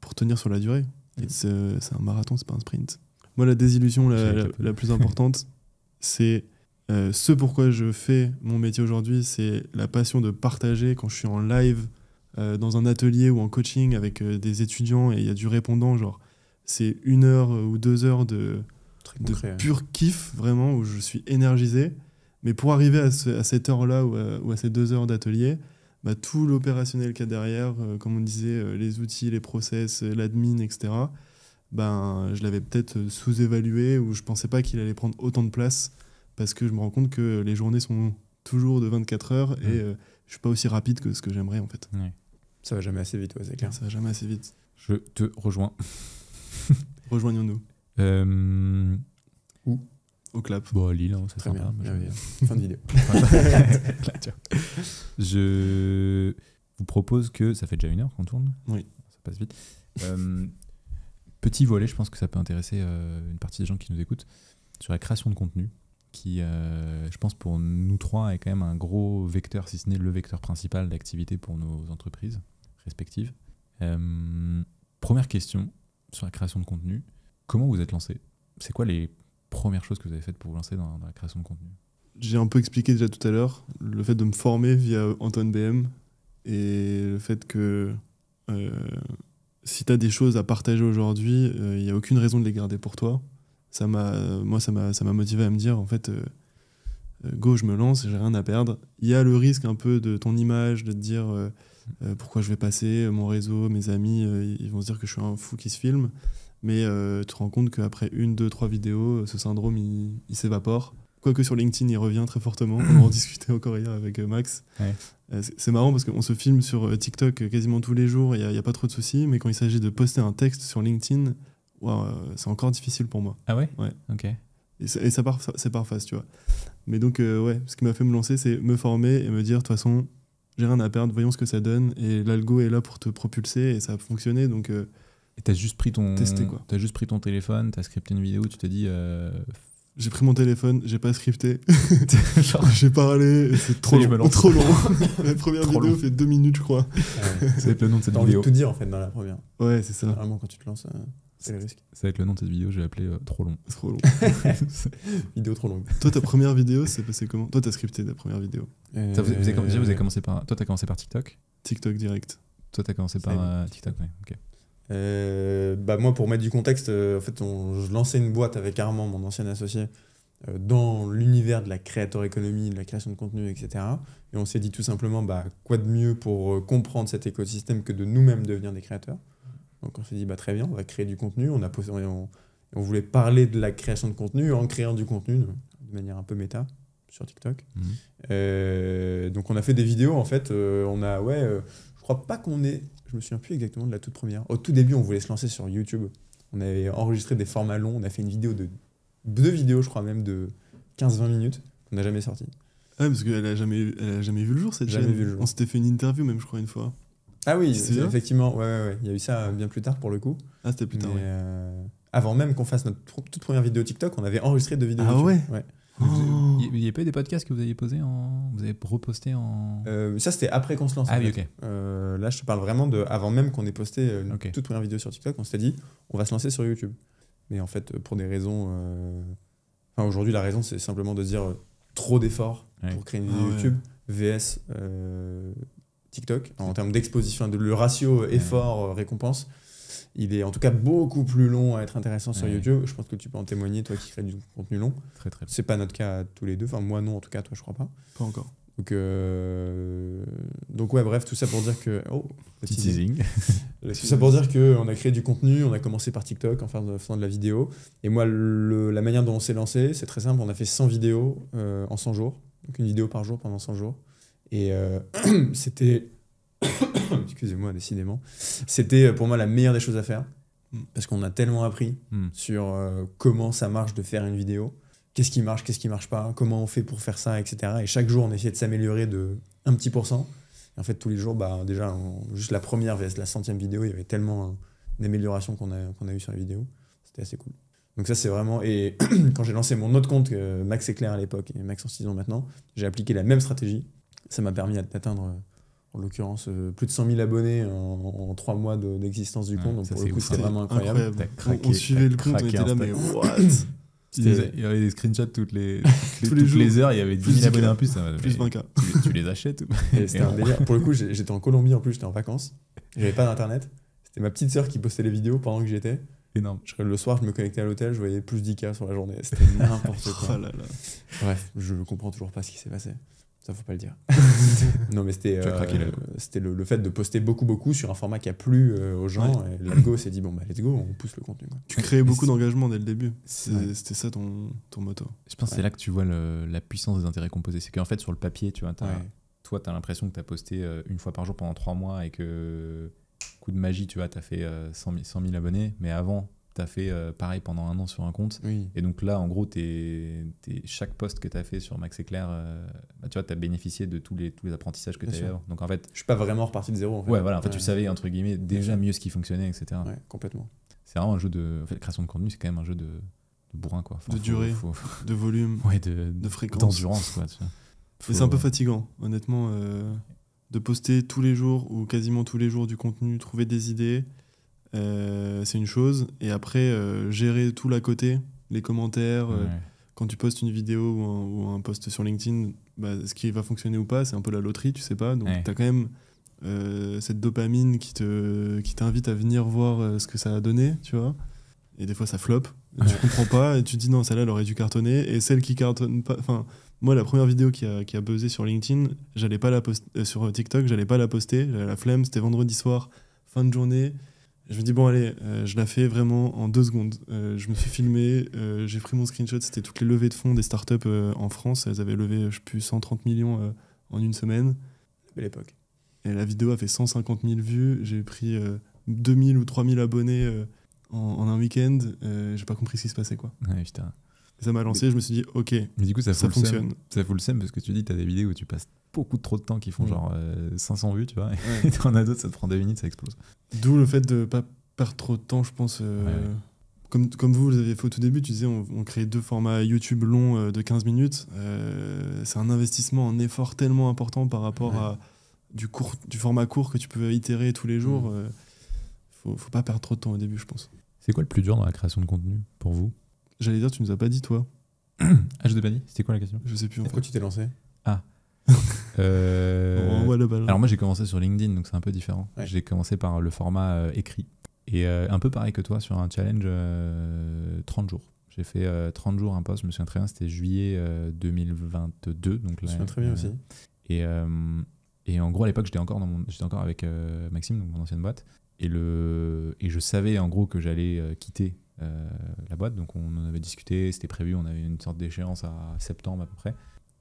pour tenir sur la durée C'est un marathon, c'est pas un sprint. Moi, la désillusion la, la, la, plus importante, c'est ce pourquoi je fais mon métier aujourd'hui, c'est la passion de partager quand je suis en live dans un atelier ou en coaching avec des étudiants et il y a du répondant, genre c'est une heure ou deux heures de, de hein. pur kiff, vraiment, où je suis énergisé. Mais pour arriver à, cette heure-là ou, à ces deux heures d'atelier, bah, tout l'opérationnel qu'il y a derrière, euh, comme on disait, euh, les outils, les process, euh, l'admin, etc., ben, je l'avais peut-être sous-évalué ou je pensais pas qu'il allait prendre autant de place parce que je me rends compte que les journées sont toujours de 24 heures et je suis pas aussi rapide que ce que j'aimerais en fait. Ça va jamais assez vite, ouais, c'est clair. Ça va jamais assez vite. Je te rejoins. Rejoignons-nous. Euh, Où Au clap. Bon, à Lille, hein, c'est Bien, Fin de vidéo. je vous propose que. Ça fait déjà une heure qu'on tourne Oui. Ça passe vite. Euh, petit volet, je pense que ça peut intéresser euh, une partie des gens qui nous écoutent, sur la création de contenu, qui, je pense, pour nous trois, est quand même un gros vecteur, si ce n'est le vecteur principal d'activité pour nos entreprises respectives. première question, sur la création de contenu. Comment vous êtes lancé C'est quoi les premières choses que vous avez faites pour vous lancer dans, la création de contenu J'ai un peu expliqué déjà tout à l'heure le fait de me former via Antoine BM et le fait que euh, si tu as des choses à partager aujourd'hui, il euh, n'y a aucune raison de les garder pour toi. Ça m'a, moi, ça m'a motivé à me dire en fait, euh, go, je me lance, j'ai rien à perdre. Il y a le risque un peu de ton image, de te dire euh, pourquoi je vais passer, euh, mon réseau, mes amis, euh, ils vont se dire que je suis un fou qui se filme. Mais tu te rends compte qu'après une, deux, trois vidéos, ce syndrome, il, s'évapore. Quoique sur LinkedIn, il revient très fortement. On en discutait encore hier avec Max. c'est marrant parce qu'on se filme sur TikTok quasiment tous les jours, il n'y a, pas trop de soucis. Mais quand il s'agit de poster un texte sur LinkedIn, c'est encore difficile pour moi. Ah ouais Ouais. Ok. Et, ça, part, c'est par face tu vois. Mais donc, ouais, ce qui m'a fait me lancer, c'est me former et me dire, de toute façon, j'ai rien à perdre, voyons ce que ça donne. Et l'algo est là pour te propulser et ça a fonctionné. Donc, euh, et t'as juste pris ton, juste pris ton téléphone, t'as scripté une vidéo, tu t'es dit. Euh, j'ai pris mon téléphone, j'ai pas scripté. j'ai parlé, c'est trop, long. trop la première vidéo fait deux minutes, je crois. c'est le nom de cette vidéo. envie de tout dire en fait dans la première. Ouais, c'est ça. Vraiment, quand tu te lances. Euh. C'est le risque. Ça va le nom de cette vidéo, j'ai appelé euh, Trop long. Trop long. vidéo trop longue. Toi, ta première vidéo, c'est passé comment Toi, t'as scripté ta première vidéo. Euh, vous, avez, commencé par. Toi, t'as commencé par TikTok TikTok direct. Toi, t'as commencé par euh, TikTok, Ok. bah moi, pour mettre du contexte, en fait, je lançais une boîte avec Armand, mon ancien associé, dans l'univers de la créateur économie, de la création de contenu, etc. Et on s'est dit tout simplement, bah, quoi de mieux pour comprendre cet écosystème que de nous-mêmes devenir des créateurs donc on s'est dit, bah, très bien, on va créer du contenu. On, a, on, voulait parler de la création de contenu en créant du contenu de manière un peu méta sur TikTok. Mhm. Euh, donc on a fait des vidéos en fait. Euh, on a ouais, euh, je crois pas qu'on ait, je me souviens plus exactement de la toute première. Au tout début, on voulait se lancer sur YouTube. On avait enregistré des formats longs. On a fait une vidéo de deux vidéos, je crois même de 15-20 minutes qu'on n'a jamais sorti. Ah parce qu'elle a jamais, jamais vu le jour cette chaîne. On s'était fait une interview même, je crois une fois. Ah oui, effectivement, ouais, ouais, il y a eu ça euh, bien plus tard pour le coup. Ah, c'était plus tard. Euh, avant même qu'on fasse notre toute première vidéo TikTok, on avait enregistré deux vidéos. Ah YouTube. ouais, oh. Il n'y a pas eu des podcasts que vous aviez posé en. Vous avez reposté en. Euh, ça, c'était après qu'on se lance. Ah là, je te parle vraiment de. Avant même qu'on ait posté une toute première vidéo sur TikTok, on s'était dit, on va se lancer sur YouTube. Mais en fait, pour des raisons. Enfin, aujourd'hui, la raison, c'est simplement de dire trop d'efforts pour créer une ah vidéo YouTube. VS, TikTok en termes d'exposition, de, le ratio effort-récompense. Euh, il est en tout cas beaucoup plus long à être intéressant sur YouTube. Je pense que tu peux en témoigner, toi qui crée du contenu long. Très très. C'est pas notre cas tous les deux. Enfin moi non en tout cas, toi je crois pas. Pas encore. Donc, euh, donc ouais, bref, tout ça pour dire que... Oh, petit teasing. tout ça pour dire on a créé du contenu, on a commencé par TikTok en faisant de la vidéo. Et moi, la manière dont on s'est lancé, c'est très simple, on a fait 100 vidéos euh, en 100 jours. Donc une vidéo par jour pendant 100 jours. Et euh, c'était. Excusez-moi, décidément. C'était euh, pour moi la meilleure des choses à faire. Parce qu'on a tellement appris hmm. sur euh, comment ça marche de faire une vidéo, qu'est-ce qui marche, qu'est-ce qui marche pas, comment on fait pour faire ça, etc. Et chaque jour, on essayait de s'améliorer de un petit pourcent. Et en fait, tous les jours, bah, déjà, juste la première vs la centième vidéo, il y avait tellement d'améliorations qu'on a, qu'on a eues sur les vidéos. C'était assez cool. Donc ça, c'est vraiment... Et quand j'ai lancé mon autre compte, Max Éclair à l'époque et Max en 6 ans maintenant, j'ai appliqué la même stratégie ça m'a permis d'atteindre, euh, en l'occurrence, euh, plus de 100 000 abonnés en, 3 mois d'existence du compte. donc pour le coup, c'était vraiment incroyable. on, suivait le compte, on était là, mais what Il y avait des screenshots toutes les, toutes les, heures, il y avait 10 000 abonnés en plus. Plus 20K. Tu, les achètes ou... Et un délire. Pour le coup, j'étais en Colombie en plus, j'étais en vacances. J'avais pas d'internet. C'était ma petite sœur qui postait les vidéos pendant que j'étais. Énorme. le soir, je me connectais à l'hôtel, je voyais plus 10K sur la journée. C'était n'importe quoi. Ouais, oh Bref, je comprends toujours pas ce qui s'est passé. Ça, faut pas le dire. non, mais c'était euh, c'était le, fait de poster beaucoup, beaucoup sur un format qui a plu euh, aux gens. Et l'algo s'est dit, bon, bah, let's go, on pousse le contenu. Tu créais beaucoup d'engagement dès le début. C'était ça ton, ton moto. Je pense c'est là que tu vois la puissance des intérêts composés. C'est qu'en fait, sur le papier, tu vois, toi, tu as l'impression que tu as posté euh, une fois par jour pendant trois mois et que, coup de magie, tu vois, tu as fait 100 100 000 abonnés. Mais avant, t'as fait euh, pareil pendant un an sur un compte. Et donc là, en gros, t'es, es chaque poste que tu as fait sur Max Éclair, euh, bah, tu vois, tu as bénéficié de tous les, tous les apprentissages que tu as eu. Donc en fait. Je suis pas vraiment reparti de zéro. Ouais, voilà. En fait, tu savais, entre guillemets, déjà mieux ce qui fonctionnait, etc. complètement. C'est vraiment un jeu de. En fait, création de contenu, c'est quand même un jeu de, de bourrin, quoi. de durée, de volume, ouais, de, de fréquence. D'endurance, quoi. c'est un peu fatigant, honnêtement. Euh, de poster tous les jours ou quasiment tous les jours du contenu, trouver des idées. Euh, c'est une chose. Et après, euh, gérer tout l'à côté, les commentaires, euh, quand tu postes une vidéo ou un, poste post sur LinkedIn, bah, ce qui va fonctionner ou pas, c'est un peu la loterie, tu sais pas. Donc, tu as quand même cette dopamine qui, te, qui t'invite à venir voir ce que ça a donné, tu vois. Et des fois, ça floppe. Tu comprends pas et tu dis non, celle-là, elle aurait dû cartonner. Et celle qui cartonne pas. Enfin, moi, la première vidéo qui a, qui a buzzé sur LinkedIn, j'allais pas la poster, sur TikTok, j'allais pas la poster. J'avais la flemme, c'était vendredi soir, fin de journée. Je me dis, bon, allez, euh, je la fais vraiment en deux secondes. Euh, je me suis filmé, euh, j'ai pris mon screenshot, c'était toutes les levées de fonds des startups en France. Elles avaient levé, je sais plus, 130 millions en une semaine. Belle époque. Et la vidéo a fait 150 000 vues. J'ai pris 2000 ou 3000 abonnés en, un week-end. j'ai pas compris ce qui se passait, quoi. Ouais, putain ça m'a lancé, je me suis dit, ok. Mais du coup, ça, fonctionne. ça fout le sème parce que tu dis, tu as des vidéos où tu passes beaucoup trop de temps qui font mm. genre 500 euh, vues, tu vois, et en t'en as d'autres, ça te prend des minutes, ça explose. D'où le fait de pas perdre trop de temps, je pense. Euh, comme, comme vous, vous avez fait au tout début, tu disais, on, on crée deux formats YouTube longs euh, de 15 minutes. c'est un investissement, un effort tellement important par rapport à du, court, du format court que tu peux itérer tous les jours. Mm. faut, faut pas perdre trop de temps au début, je pense. C'est quoi le plus dur dans la création de contenu pour vous J'allais dire, tu nous as pas dit, toi. ah, je t'ai pas dit C'était quoi la question Je sais plus. Pourquoi tu t'es lancé Ah. Euh, alors, moi, j'ai commencé sur LinkedIn, donc c'est un peu différent. J'ai commencé par le format euh, écrit. Et euh, un peu pareil que toi, sur un challenge 30 jours. J'ai fait 30 jours un post, je me souviens très bien, c'était juillet 2022. Donc je me souviens très bien aussi. Et, en gros, à l'époque, j'étais encore, encore avec Maxime, donc mon ancienne boîte. Et, le... et je savais en gros que j'allais quitter euh, la boîte. Donc on en avait discuté, c'était prévu, on avait une sorte d'échéance à septembre à peu près.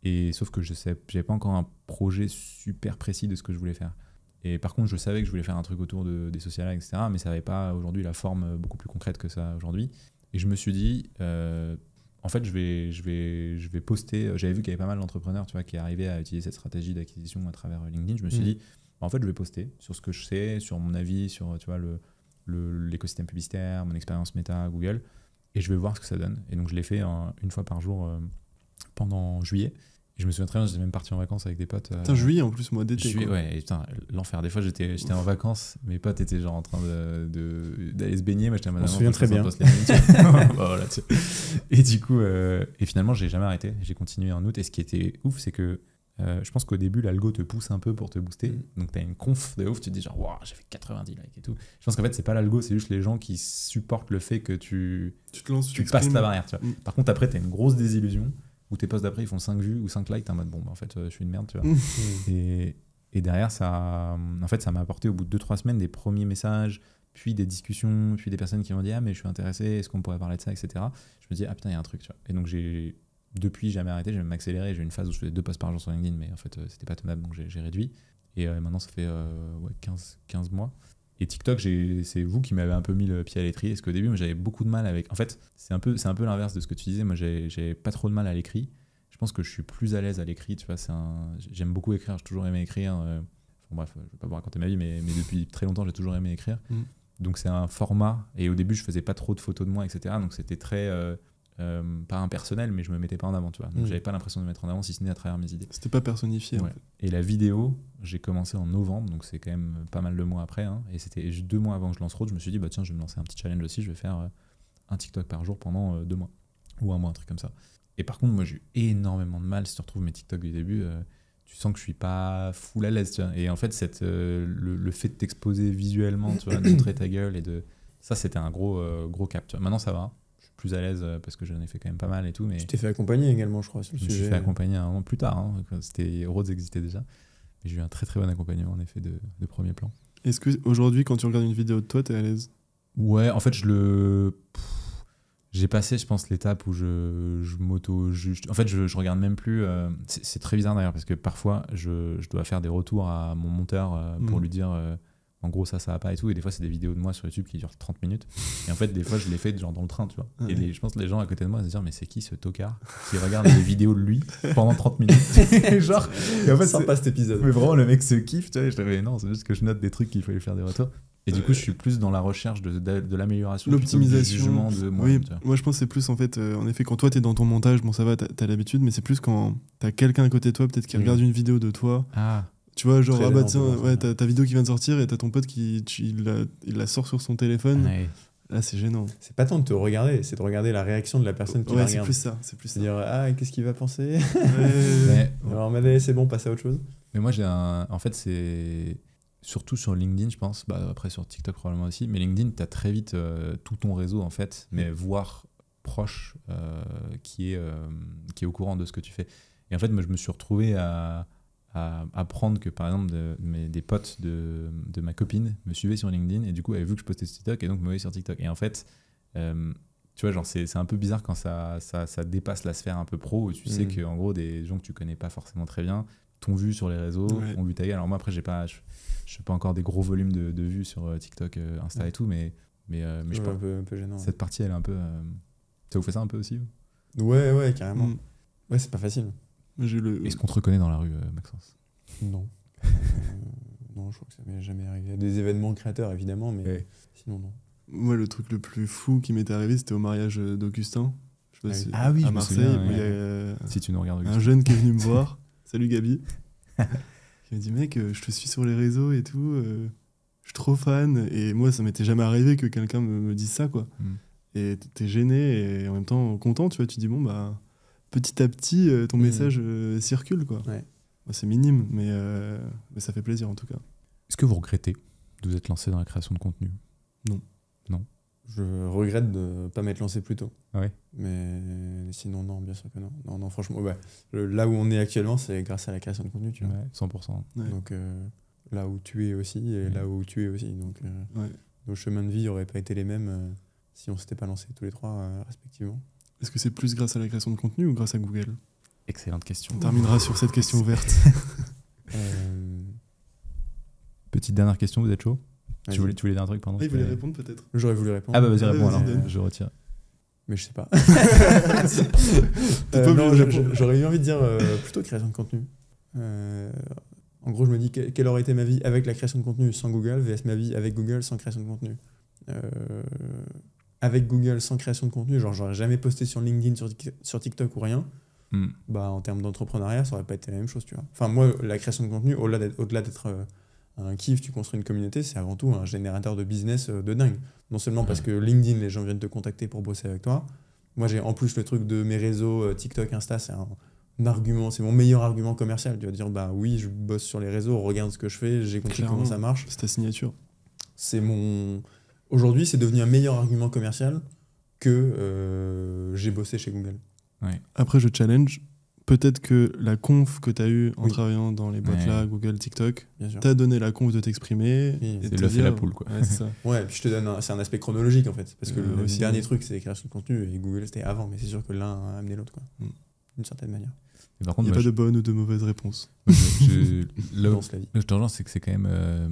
Et sauf que je n'avais pas encore un projet super précis de ce que je voulais faire. Et par contre, je savais que je voulais faire un truc autour de, des sociales, etc. Mais ça n'avait pas aujourd'hui la forme beaucoup plus concrète que ça aujourd'hui. Et je me suis dit, euh, en fait, je vais, je vais, je vais poster. Euh, j'avais vu qu'il y avait pas mal d'entrepreneurs qui arrivaient à utiliser cette stratégie d'acquisition à travers LinkedIn. Je me suis mm. dit, bah, en fait, je vais poster sur ce que je sais, sur mon avis, sur tu vois, le, l'écosystème publicitaire, mon expérience méta, Google, et je vais voir ce que ça donne. Et donc je l'ai fait hein, une fois par jour euh, pendant juillet. Et je me souviens très bien, j'étais même parti en vacances avec des potes. Euh, putain, juillet en plus, moi d'été. Juillet, ouais, putain, l'enfer. Des fois, j'étais, j'étais en vacances, mes potes étaient genre en train de, d'aller se baigner. Moi, j'étais à On ah, se souviens très bien. Bah, et du coup, euh, et finalement, j'ai jamais arrêté. J'ai continué en août. Et ce qui était ouf, c'est que euh, je pense qu'au début, l'algo te pousse un peu pour te booster. Mm. Donc, tu as une conf de ouf, tu te dis genre, waouh, j'ai fait 90 likes et tout. Je pense qu'en fait, c'est pas l'algo, c'est juste les gens qui supportent le fait que tu, tu, lances, passes ta barrière. Tu vois. Mm. Par contre, après, tu une grosse désillusion où tes posts d'après, ils font 5 vues ou 5 likes, t'es en mode, bon, bah, en fait, euh, je suis une merde, tu vois. Mm. Et, et, derrière, ça, euh, en fait, ça m'a apporté au bout de 2-3 semaines des premiers messages, puis des discussions, puis des personnes qui m'ont dit, ah, mais je suis intéressé, est-ce qu'on pourrait parler de ça, etc. Je me dis, ah putain, il y a un truc, tu vois. Et donc, j'ai depuis, j'ai jamais arrêté, j'ai même accéléré. J'ai une phase où je faisais deux posts par jour sur LinkedIn, mais en fait, euh, c'était pas tenable, donc j'ai réduit. Et euh, maintenant, ça fait 15, euh, 15 mois. Et TikTok, c'est vous qui m'avez un peu mis le pied à l'étrier. Parce qu'au début, j'avais beaucoup de mal avec. En fait, c'est un peu, peu l'inverse de ce que tu disais. Moi, j'ai pas trop de mal à l'écrit. Je pense que je suis plus à l'aise à l'écrit. Tu vois, un... j'aime beaucoup écrire. J'ai toujours aimé écrire. bref, je vais pas vous raconter ma vie, mais, depuis très longtemps, j'ai toujours aimé écrire. Mm. Donc, c'est un format. Et au début, je faisais pas trop de photos de moi, etc. Donc, c'était très. Euh, pas impersonnel, mais je me mettais pas en avant, tu vois. Donc mm. j'avais pas l'impression de me mettre en avant, si ce n'est à travers mes idées. C'était pas personnifié. Et la vidéo, j'ai commencé en novembre, donc c'est quand même pas mal de mois après. Hein. et c'était deux mois avant que je lance Road, je me suis dit, bah tiens, je vais me lancer un petit challenge aussi, je vais faire euh, un TikTok par jour pendant euh, deux mois. Ou un mois, un truc comme ça. Et par contre, moi, j'ai eu énormément de mal. Si tu retrouves mes TikTok du début, tu sens que je suis pas full à l'aise, Et en fait, cette, le, fait de t'exposer visuellement, tu vois, de montrer ta gueule et de. Ça, c'était un gros, gros cap, Maintenant, ça va plus à l'aise euh, parce que j'en ai fait quand même pas mal et tout. Mais tu t'es fait accompagner également, je crois, sur le je sujet. me suis fait accompagner un an plus tard, hein, c'était Rhodes existait déjà. Mais j'ai eu un très très bon accompagnement en effet de, de premier plan. Est-ce que aujourd'hui, quand tu regardes une vidéo de toi, t'es à l'aise Ouais, en fait, je le. J'ai passé, je pense, l'étape où je, je m'auto-juge. En fait, je, regarde même plus. Euh, c'est très bizarre d'ailleurs, parce que parfois, je, je, dois faire des retours à mon monteur euh, pour hmm. lui dire en gros ça ça va pas et tout et des fois c'est des vidéos de moi sur YouTube qui durent 30 minutes et en fait des fois je les fais genre dans le train tu vois ah et je pense que les gens à côté de moi se dire mais c'est qui ce tocard qui regarde des vidéos de lui pendant 30 minutes genre et en fait passe cet épisode mais vraiment le mec se kiffe tu vois et je dis « non c'est juste que je note des trucs qu'il faut lui faire des retours et du coup, je suis plus dans la recherche de, de, de l'amélioration, l'optimisation, moi. Oui, moi, je pense que c'est plus en fait, euh, en effet, quand toi, t'es dans ton montage, bon, ça va, t'as as, l'habitude, mais c'est plus quand t'as quelqu'un à côté de toi, peut-être qui regarde une vidéo de toi, ah. Tu vois, genre, ah bah tiens, ouais, t'as ta vidéo qui vient de sortir et t'as ton pote qui il, la, il, la, sort sur son téléphone. Là, c'est gênant. C'est pas tant de te regarder, c'est de regarder la réaction de la personne qui ouais, la regarde. c'est plus ça. C'est plus ça. dire, ah, qu'est-ce qu'il va penser ouais. Alors, c'est bon, passe à autre chose. Mais moi, j'ai un. En fait, c'est. Surtout sur LinkedIn, je pense. Bah, après, sur TikTok, probablement aussi. Mais LinkedIn, t'as très vite euh, tout ton réseau, en fait, mais mm. voir proche euh, qui, est, euh, qui est au courant de ce que tu fais. Et en fait, moi, je me suis retrouvé à à apprendre que par exemple de, des potes de, ma copine me suivaient sur LinkedIn et du coup avaient vu que je postais sur TikTok et donc me voyaient sur TikTok. Et en fait, euh, tu vois, genre c'est un peu bizarre quand ça, dépasse la sphère un peu pro où tu sais mhm. que en gros des gens que tu connais pas forcément très bien t'ont vu sur les réseaux, ont vu ta gueule Alors moi après j'ai pas, je, je pas encore des gros volumes de, vues sur euh, TikTok, euh, Insta et tout, mais mais, je un peu, gênant, Cette partie elle est un peu, ça vous fait ça un peu aussi Ouais ouais carrément. Mm. Ouais c'est pas facile. Euh, Est-ce qu'on te reconnaît dans la rue, euh, Maxence Non. Euh, non, je crois que ça m'est jamais arrivé. des événements créateurs, évidemment, mais sinon, non. Moi, le truc le plus fou qui m'était arrivé, c'était au mariage d'Augustin. Ah, ah, oui, à Marseille. souviens. si tu nous regardes, un jeune qui est venu me voir. Salut Gabi. Il m'a dit Mec, je te suis sur les réseaux et tout. je suis trop fan. Et moi, ça m'était jamais arrivé que quelqu'un me, dise ça, quoi. Hmm. et Et t'es gêné et en même temps content, tu vois. Tu dis Bon, bah petit à petit, euh, ton mm. message euh, circule. quoi. Bah, c'est minime, euh, mais, ça fait plaisir en tout cas. Est-ce que vous regrettez de vous être lancé dans la création de contenu Non. Non je regrette de ne pas m'être lancé plus tôt. Ah ouais. Mais sinon, non, bien sûr que non. Non, non, franchement, là où on est actuellement, c'est grâce à la création de contenu, tu vois. 100%. Donc là où tu es aussi, et mm. là où tu es aussi. Donc nos chemins de vie n'auraient pas été les mêmes si on s'était pas lancé tous les trois respectivement. Est-ce que c'est plus grâce à la création de contenu ou grâce à Google Excellente question. On terminera sur cette question ouverte. Euh, petite dernière question, vous êtes chaud tu voulais, tous les dire un truc, Oui, vous voulez répondre peut-être. J'aurais voulu répondre. Ah bah vas-y, réponds alors, je retire. Mais je sais pas. Euh, J'aurais eu envie de dire euh, plutôt création de contenu. en gros, je me dis quelle aurait été ma vie avec la création de contenu sans Google, vs ma vie avec Google sans création de contenu avec Google sans création de contenu, genre j'aurais jamais posté sur LinkedIn, sur, sur TikTok ou rien, hmm. bah en termes d'entrepreneuriat, ça aurait pas été la même chose, tu vois. Enfin, moi, la création de contenu, au-delà d'être euh, un kiff, tu construis une communauté, c'est avant tout un générateur de business euh, de dingue. Non seulement parce que LinkedIn, les gens viennent te contacter pour bosser avec toi. Moi, j'ai en plus le truc de mes réseaux, euh, TikTok, Insta, c'est un, argument, c'est mon meilleur argument commercial. Tu vas dire, bah oui, je bosse sur les réseaux, regarde ce que je fais, j'ai compris comment ça marche. C'est ta signature. C'est mon Aujourd'hui, c'est devenu un meilleur argument commercial que euh, j'ai bossé chez Google. Après, je challenge. Peut-être que la conf que tu as eue en travaillant dans les boîtes là, Google, TikTok, t'as donné la conf de t'exprimer. et C'est le la poule, quoi. Ouais, c'est puis je te donne, c'est un aspect chronologique en fait. Parce que le euh, aussi, dernier truc, c'est création de contenu et Google, c'était avant, mais c'est sûr que l'un a amené l'autre, quoi. Mm. D'une certaine manière. Il n'y a pas de bonne ou de mauvaise réponse. je, je, je c'est que c'est quand même. Euh,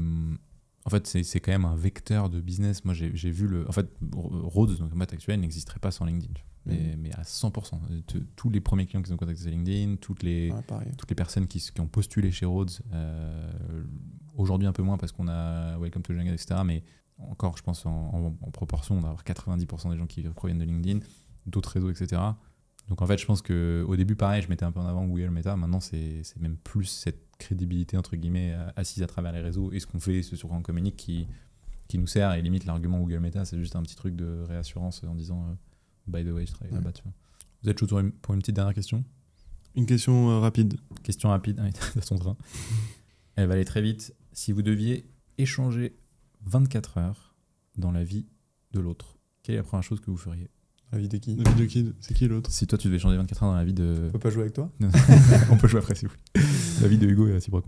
en fait, c'est quand même un vecteur de business. Moi, j'ai vu le. En fait, Rhodes, donc mode actuel, n'existerait pas sans LinkedIn. Mhm. Mais, à 100%. Tous les premiers clients qui sont contactés sur LinkedIn, toutes les, toutes les personnes qui, qui, ont postulé chez Rhodes, euh, aujourd'hui un peu moins parce qu'on a Welcome to Jungle, etc. Mais encore, je pense, en, proportion, on va 90% des gens qui proviennent de LinkedIn, d'autres réseaux, etc. Donc en fait, je pense que au début, pareil, je mettais un peu en avant Google Meta. Maintenant, c'est même plus cette crédibilité entre guillemets euh, assise à travers les réseaux et ce qu'on fait, ce sur quoi on communique qui, qui nous sert. Et limite, l'argument Google Meta, c'est juste un petit truc de réassurance en disant euh, By the way, je travaille là-bas. Vous êtes chaud pour une, petite dernière question Une question euh, rapide. Question rapide, à ah son train. Elle va aller très vite. Si vous deviez échanger 24 heures dans la vie de l'autre, quelle est la première chose que vous feriez la vie de qui La vie de qui C'est qui l'autre Si toi tu devais changer 24 heures dans la vie de. On peut pas jouer avec toi On peut jouer après si vous La vie de Hugo est que Moi,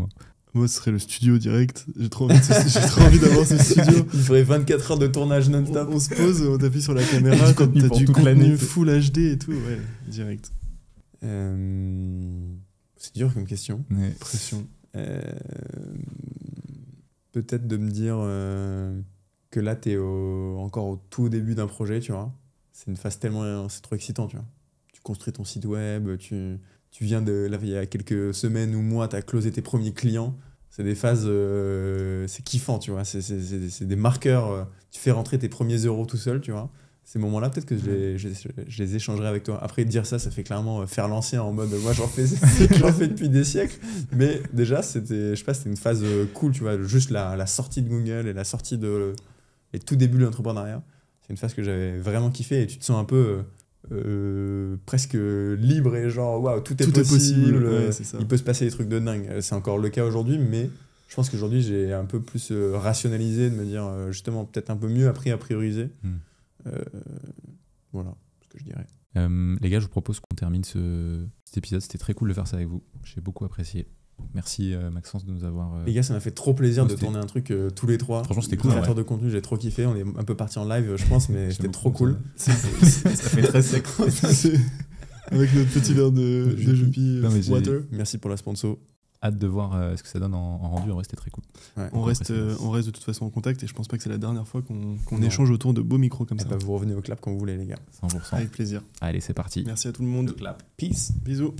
Moi, ce serait le studio direct. J'ai trop envie, d'avoir ce, studio. Il ferait 24 heures de tournage non-stop. On, se pose, on t'appuie sur la caméra, t'as du contenu, full HD et tout. Ouais, direct. Euh, c'est dur comme question. Pression. Euh, peut-être de me dire euh, que là, t'es encore au tout début d'un projet, tu vois c'est une phase tellement. C'est trop excitant, tu vois. Tu construis ton site web, tu, tu viens de. Là, il y a quelques semaines ou mois, tu as closé tes premiers clients. C'est des phases. Euh, c'est kiffant, tu vois. C'est des marqueurs. Euh, tu fais rentrer tes premiers euros tout seul, tu vois ces moments-là, peut-être que je les, échangerai avec toi. Après, dire ça, ça fait clairement euh, faire l'ancien en mode moi j'en fais, depuis des siècles. Mais déjà, c'était, je sais pas, c'était une phase cool, tu vois, juste la, la, sortie de Google et la sortie de. et tout début de l'entrepreneuriat. C'est une phase que j'avais vraiment kiffé et tu te sens un peu euh, euh, presque libre et genre waouh, tout est possible. Euh, il peut se passer des trucs de dingue. C'est encore le cas aujourd'hui, mais je pense qu'aujourd'hui j'ai un peu plus rationalisé de me dire justement peut-être un peu mieux appris à prioriser. Hmm. voilà ce que je dirais. les gars, je vous propose qu'on termine ce, cet épisode. C'était très cool de faire ça avec vous. J'ai beaucoup apprécié. Merci euh, Maxence de nous avoir. Euh, les gars, ça m'a fait trop plaisir de tourner un truc euh, tous les trois. Franchement, c'était cool. Créateur de contenu, j'ai trop kiffé. On est un peu parti en live, je pense, mais c'était trop cool. Ça, fait très sec. Avec notre petit verre de, de Water. Merci pour la sponsor. Hâte de voir ce que ça donne en, rendu. On vrai, c'était très cool. On, reste, on reste de toute façon en contact et je pense pas que c'est la dernière fois qu'on échange autour de beaux micros comme eh ça. Ben, vous revenez au clap quand vous voulez, les gars. 100%. Avec plaisir. Allez, c'est parti. Merci à tout le monde. clap. Peace. Bisous.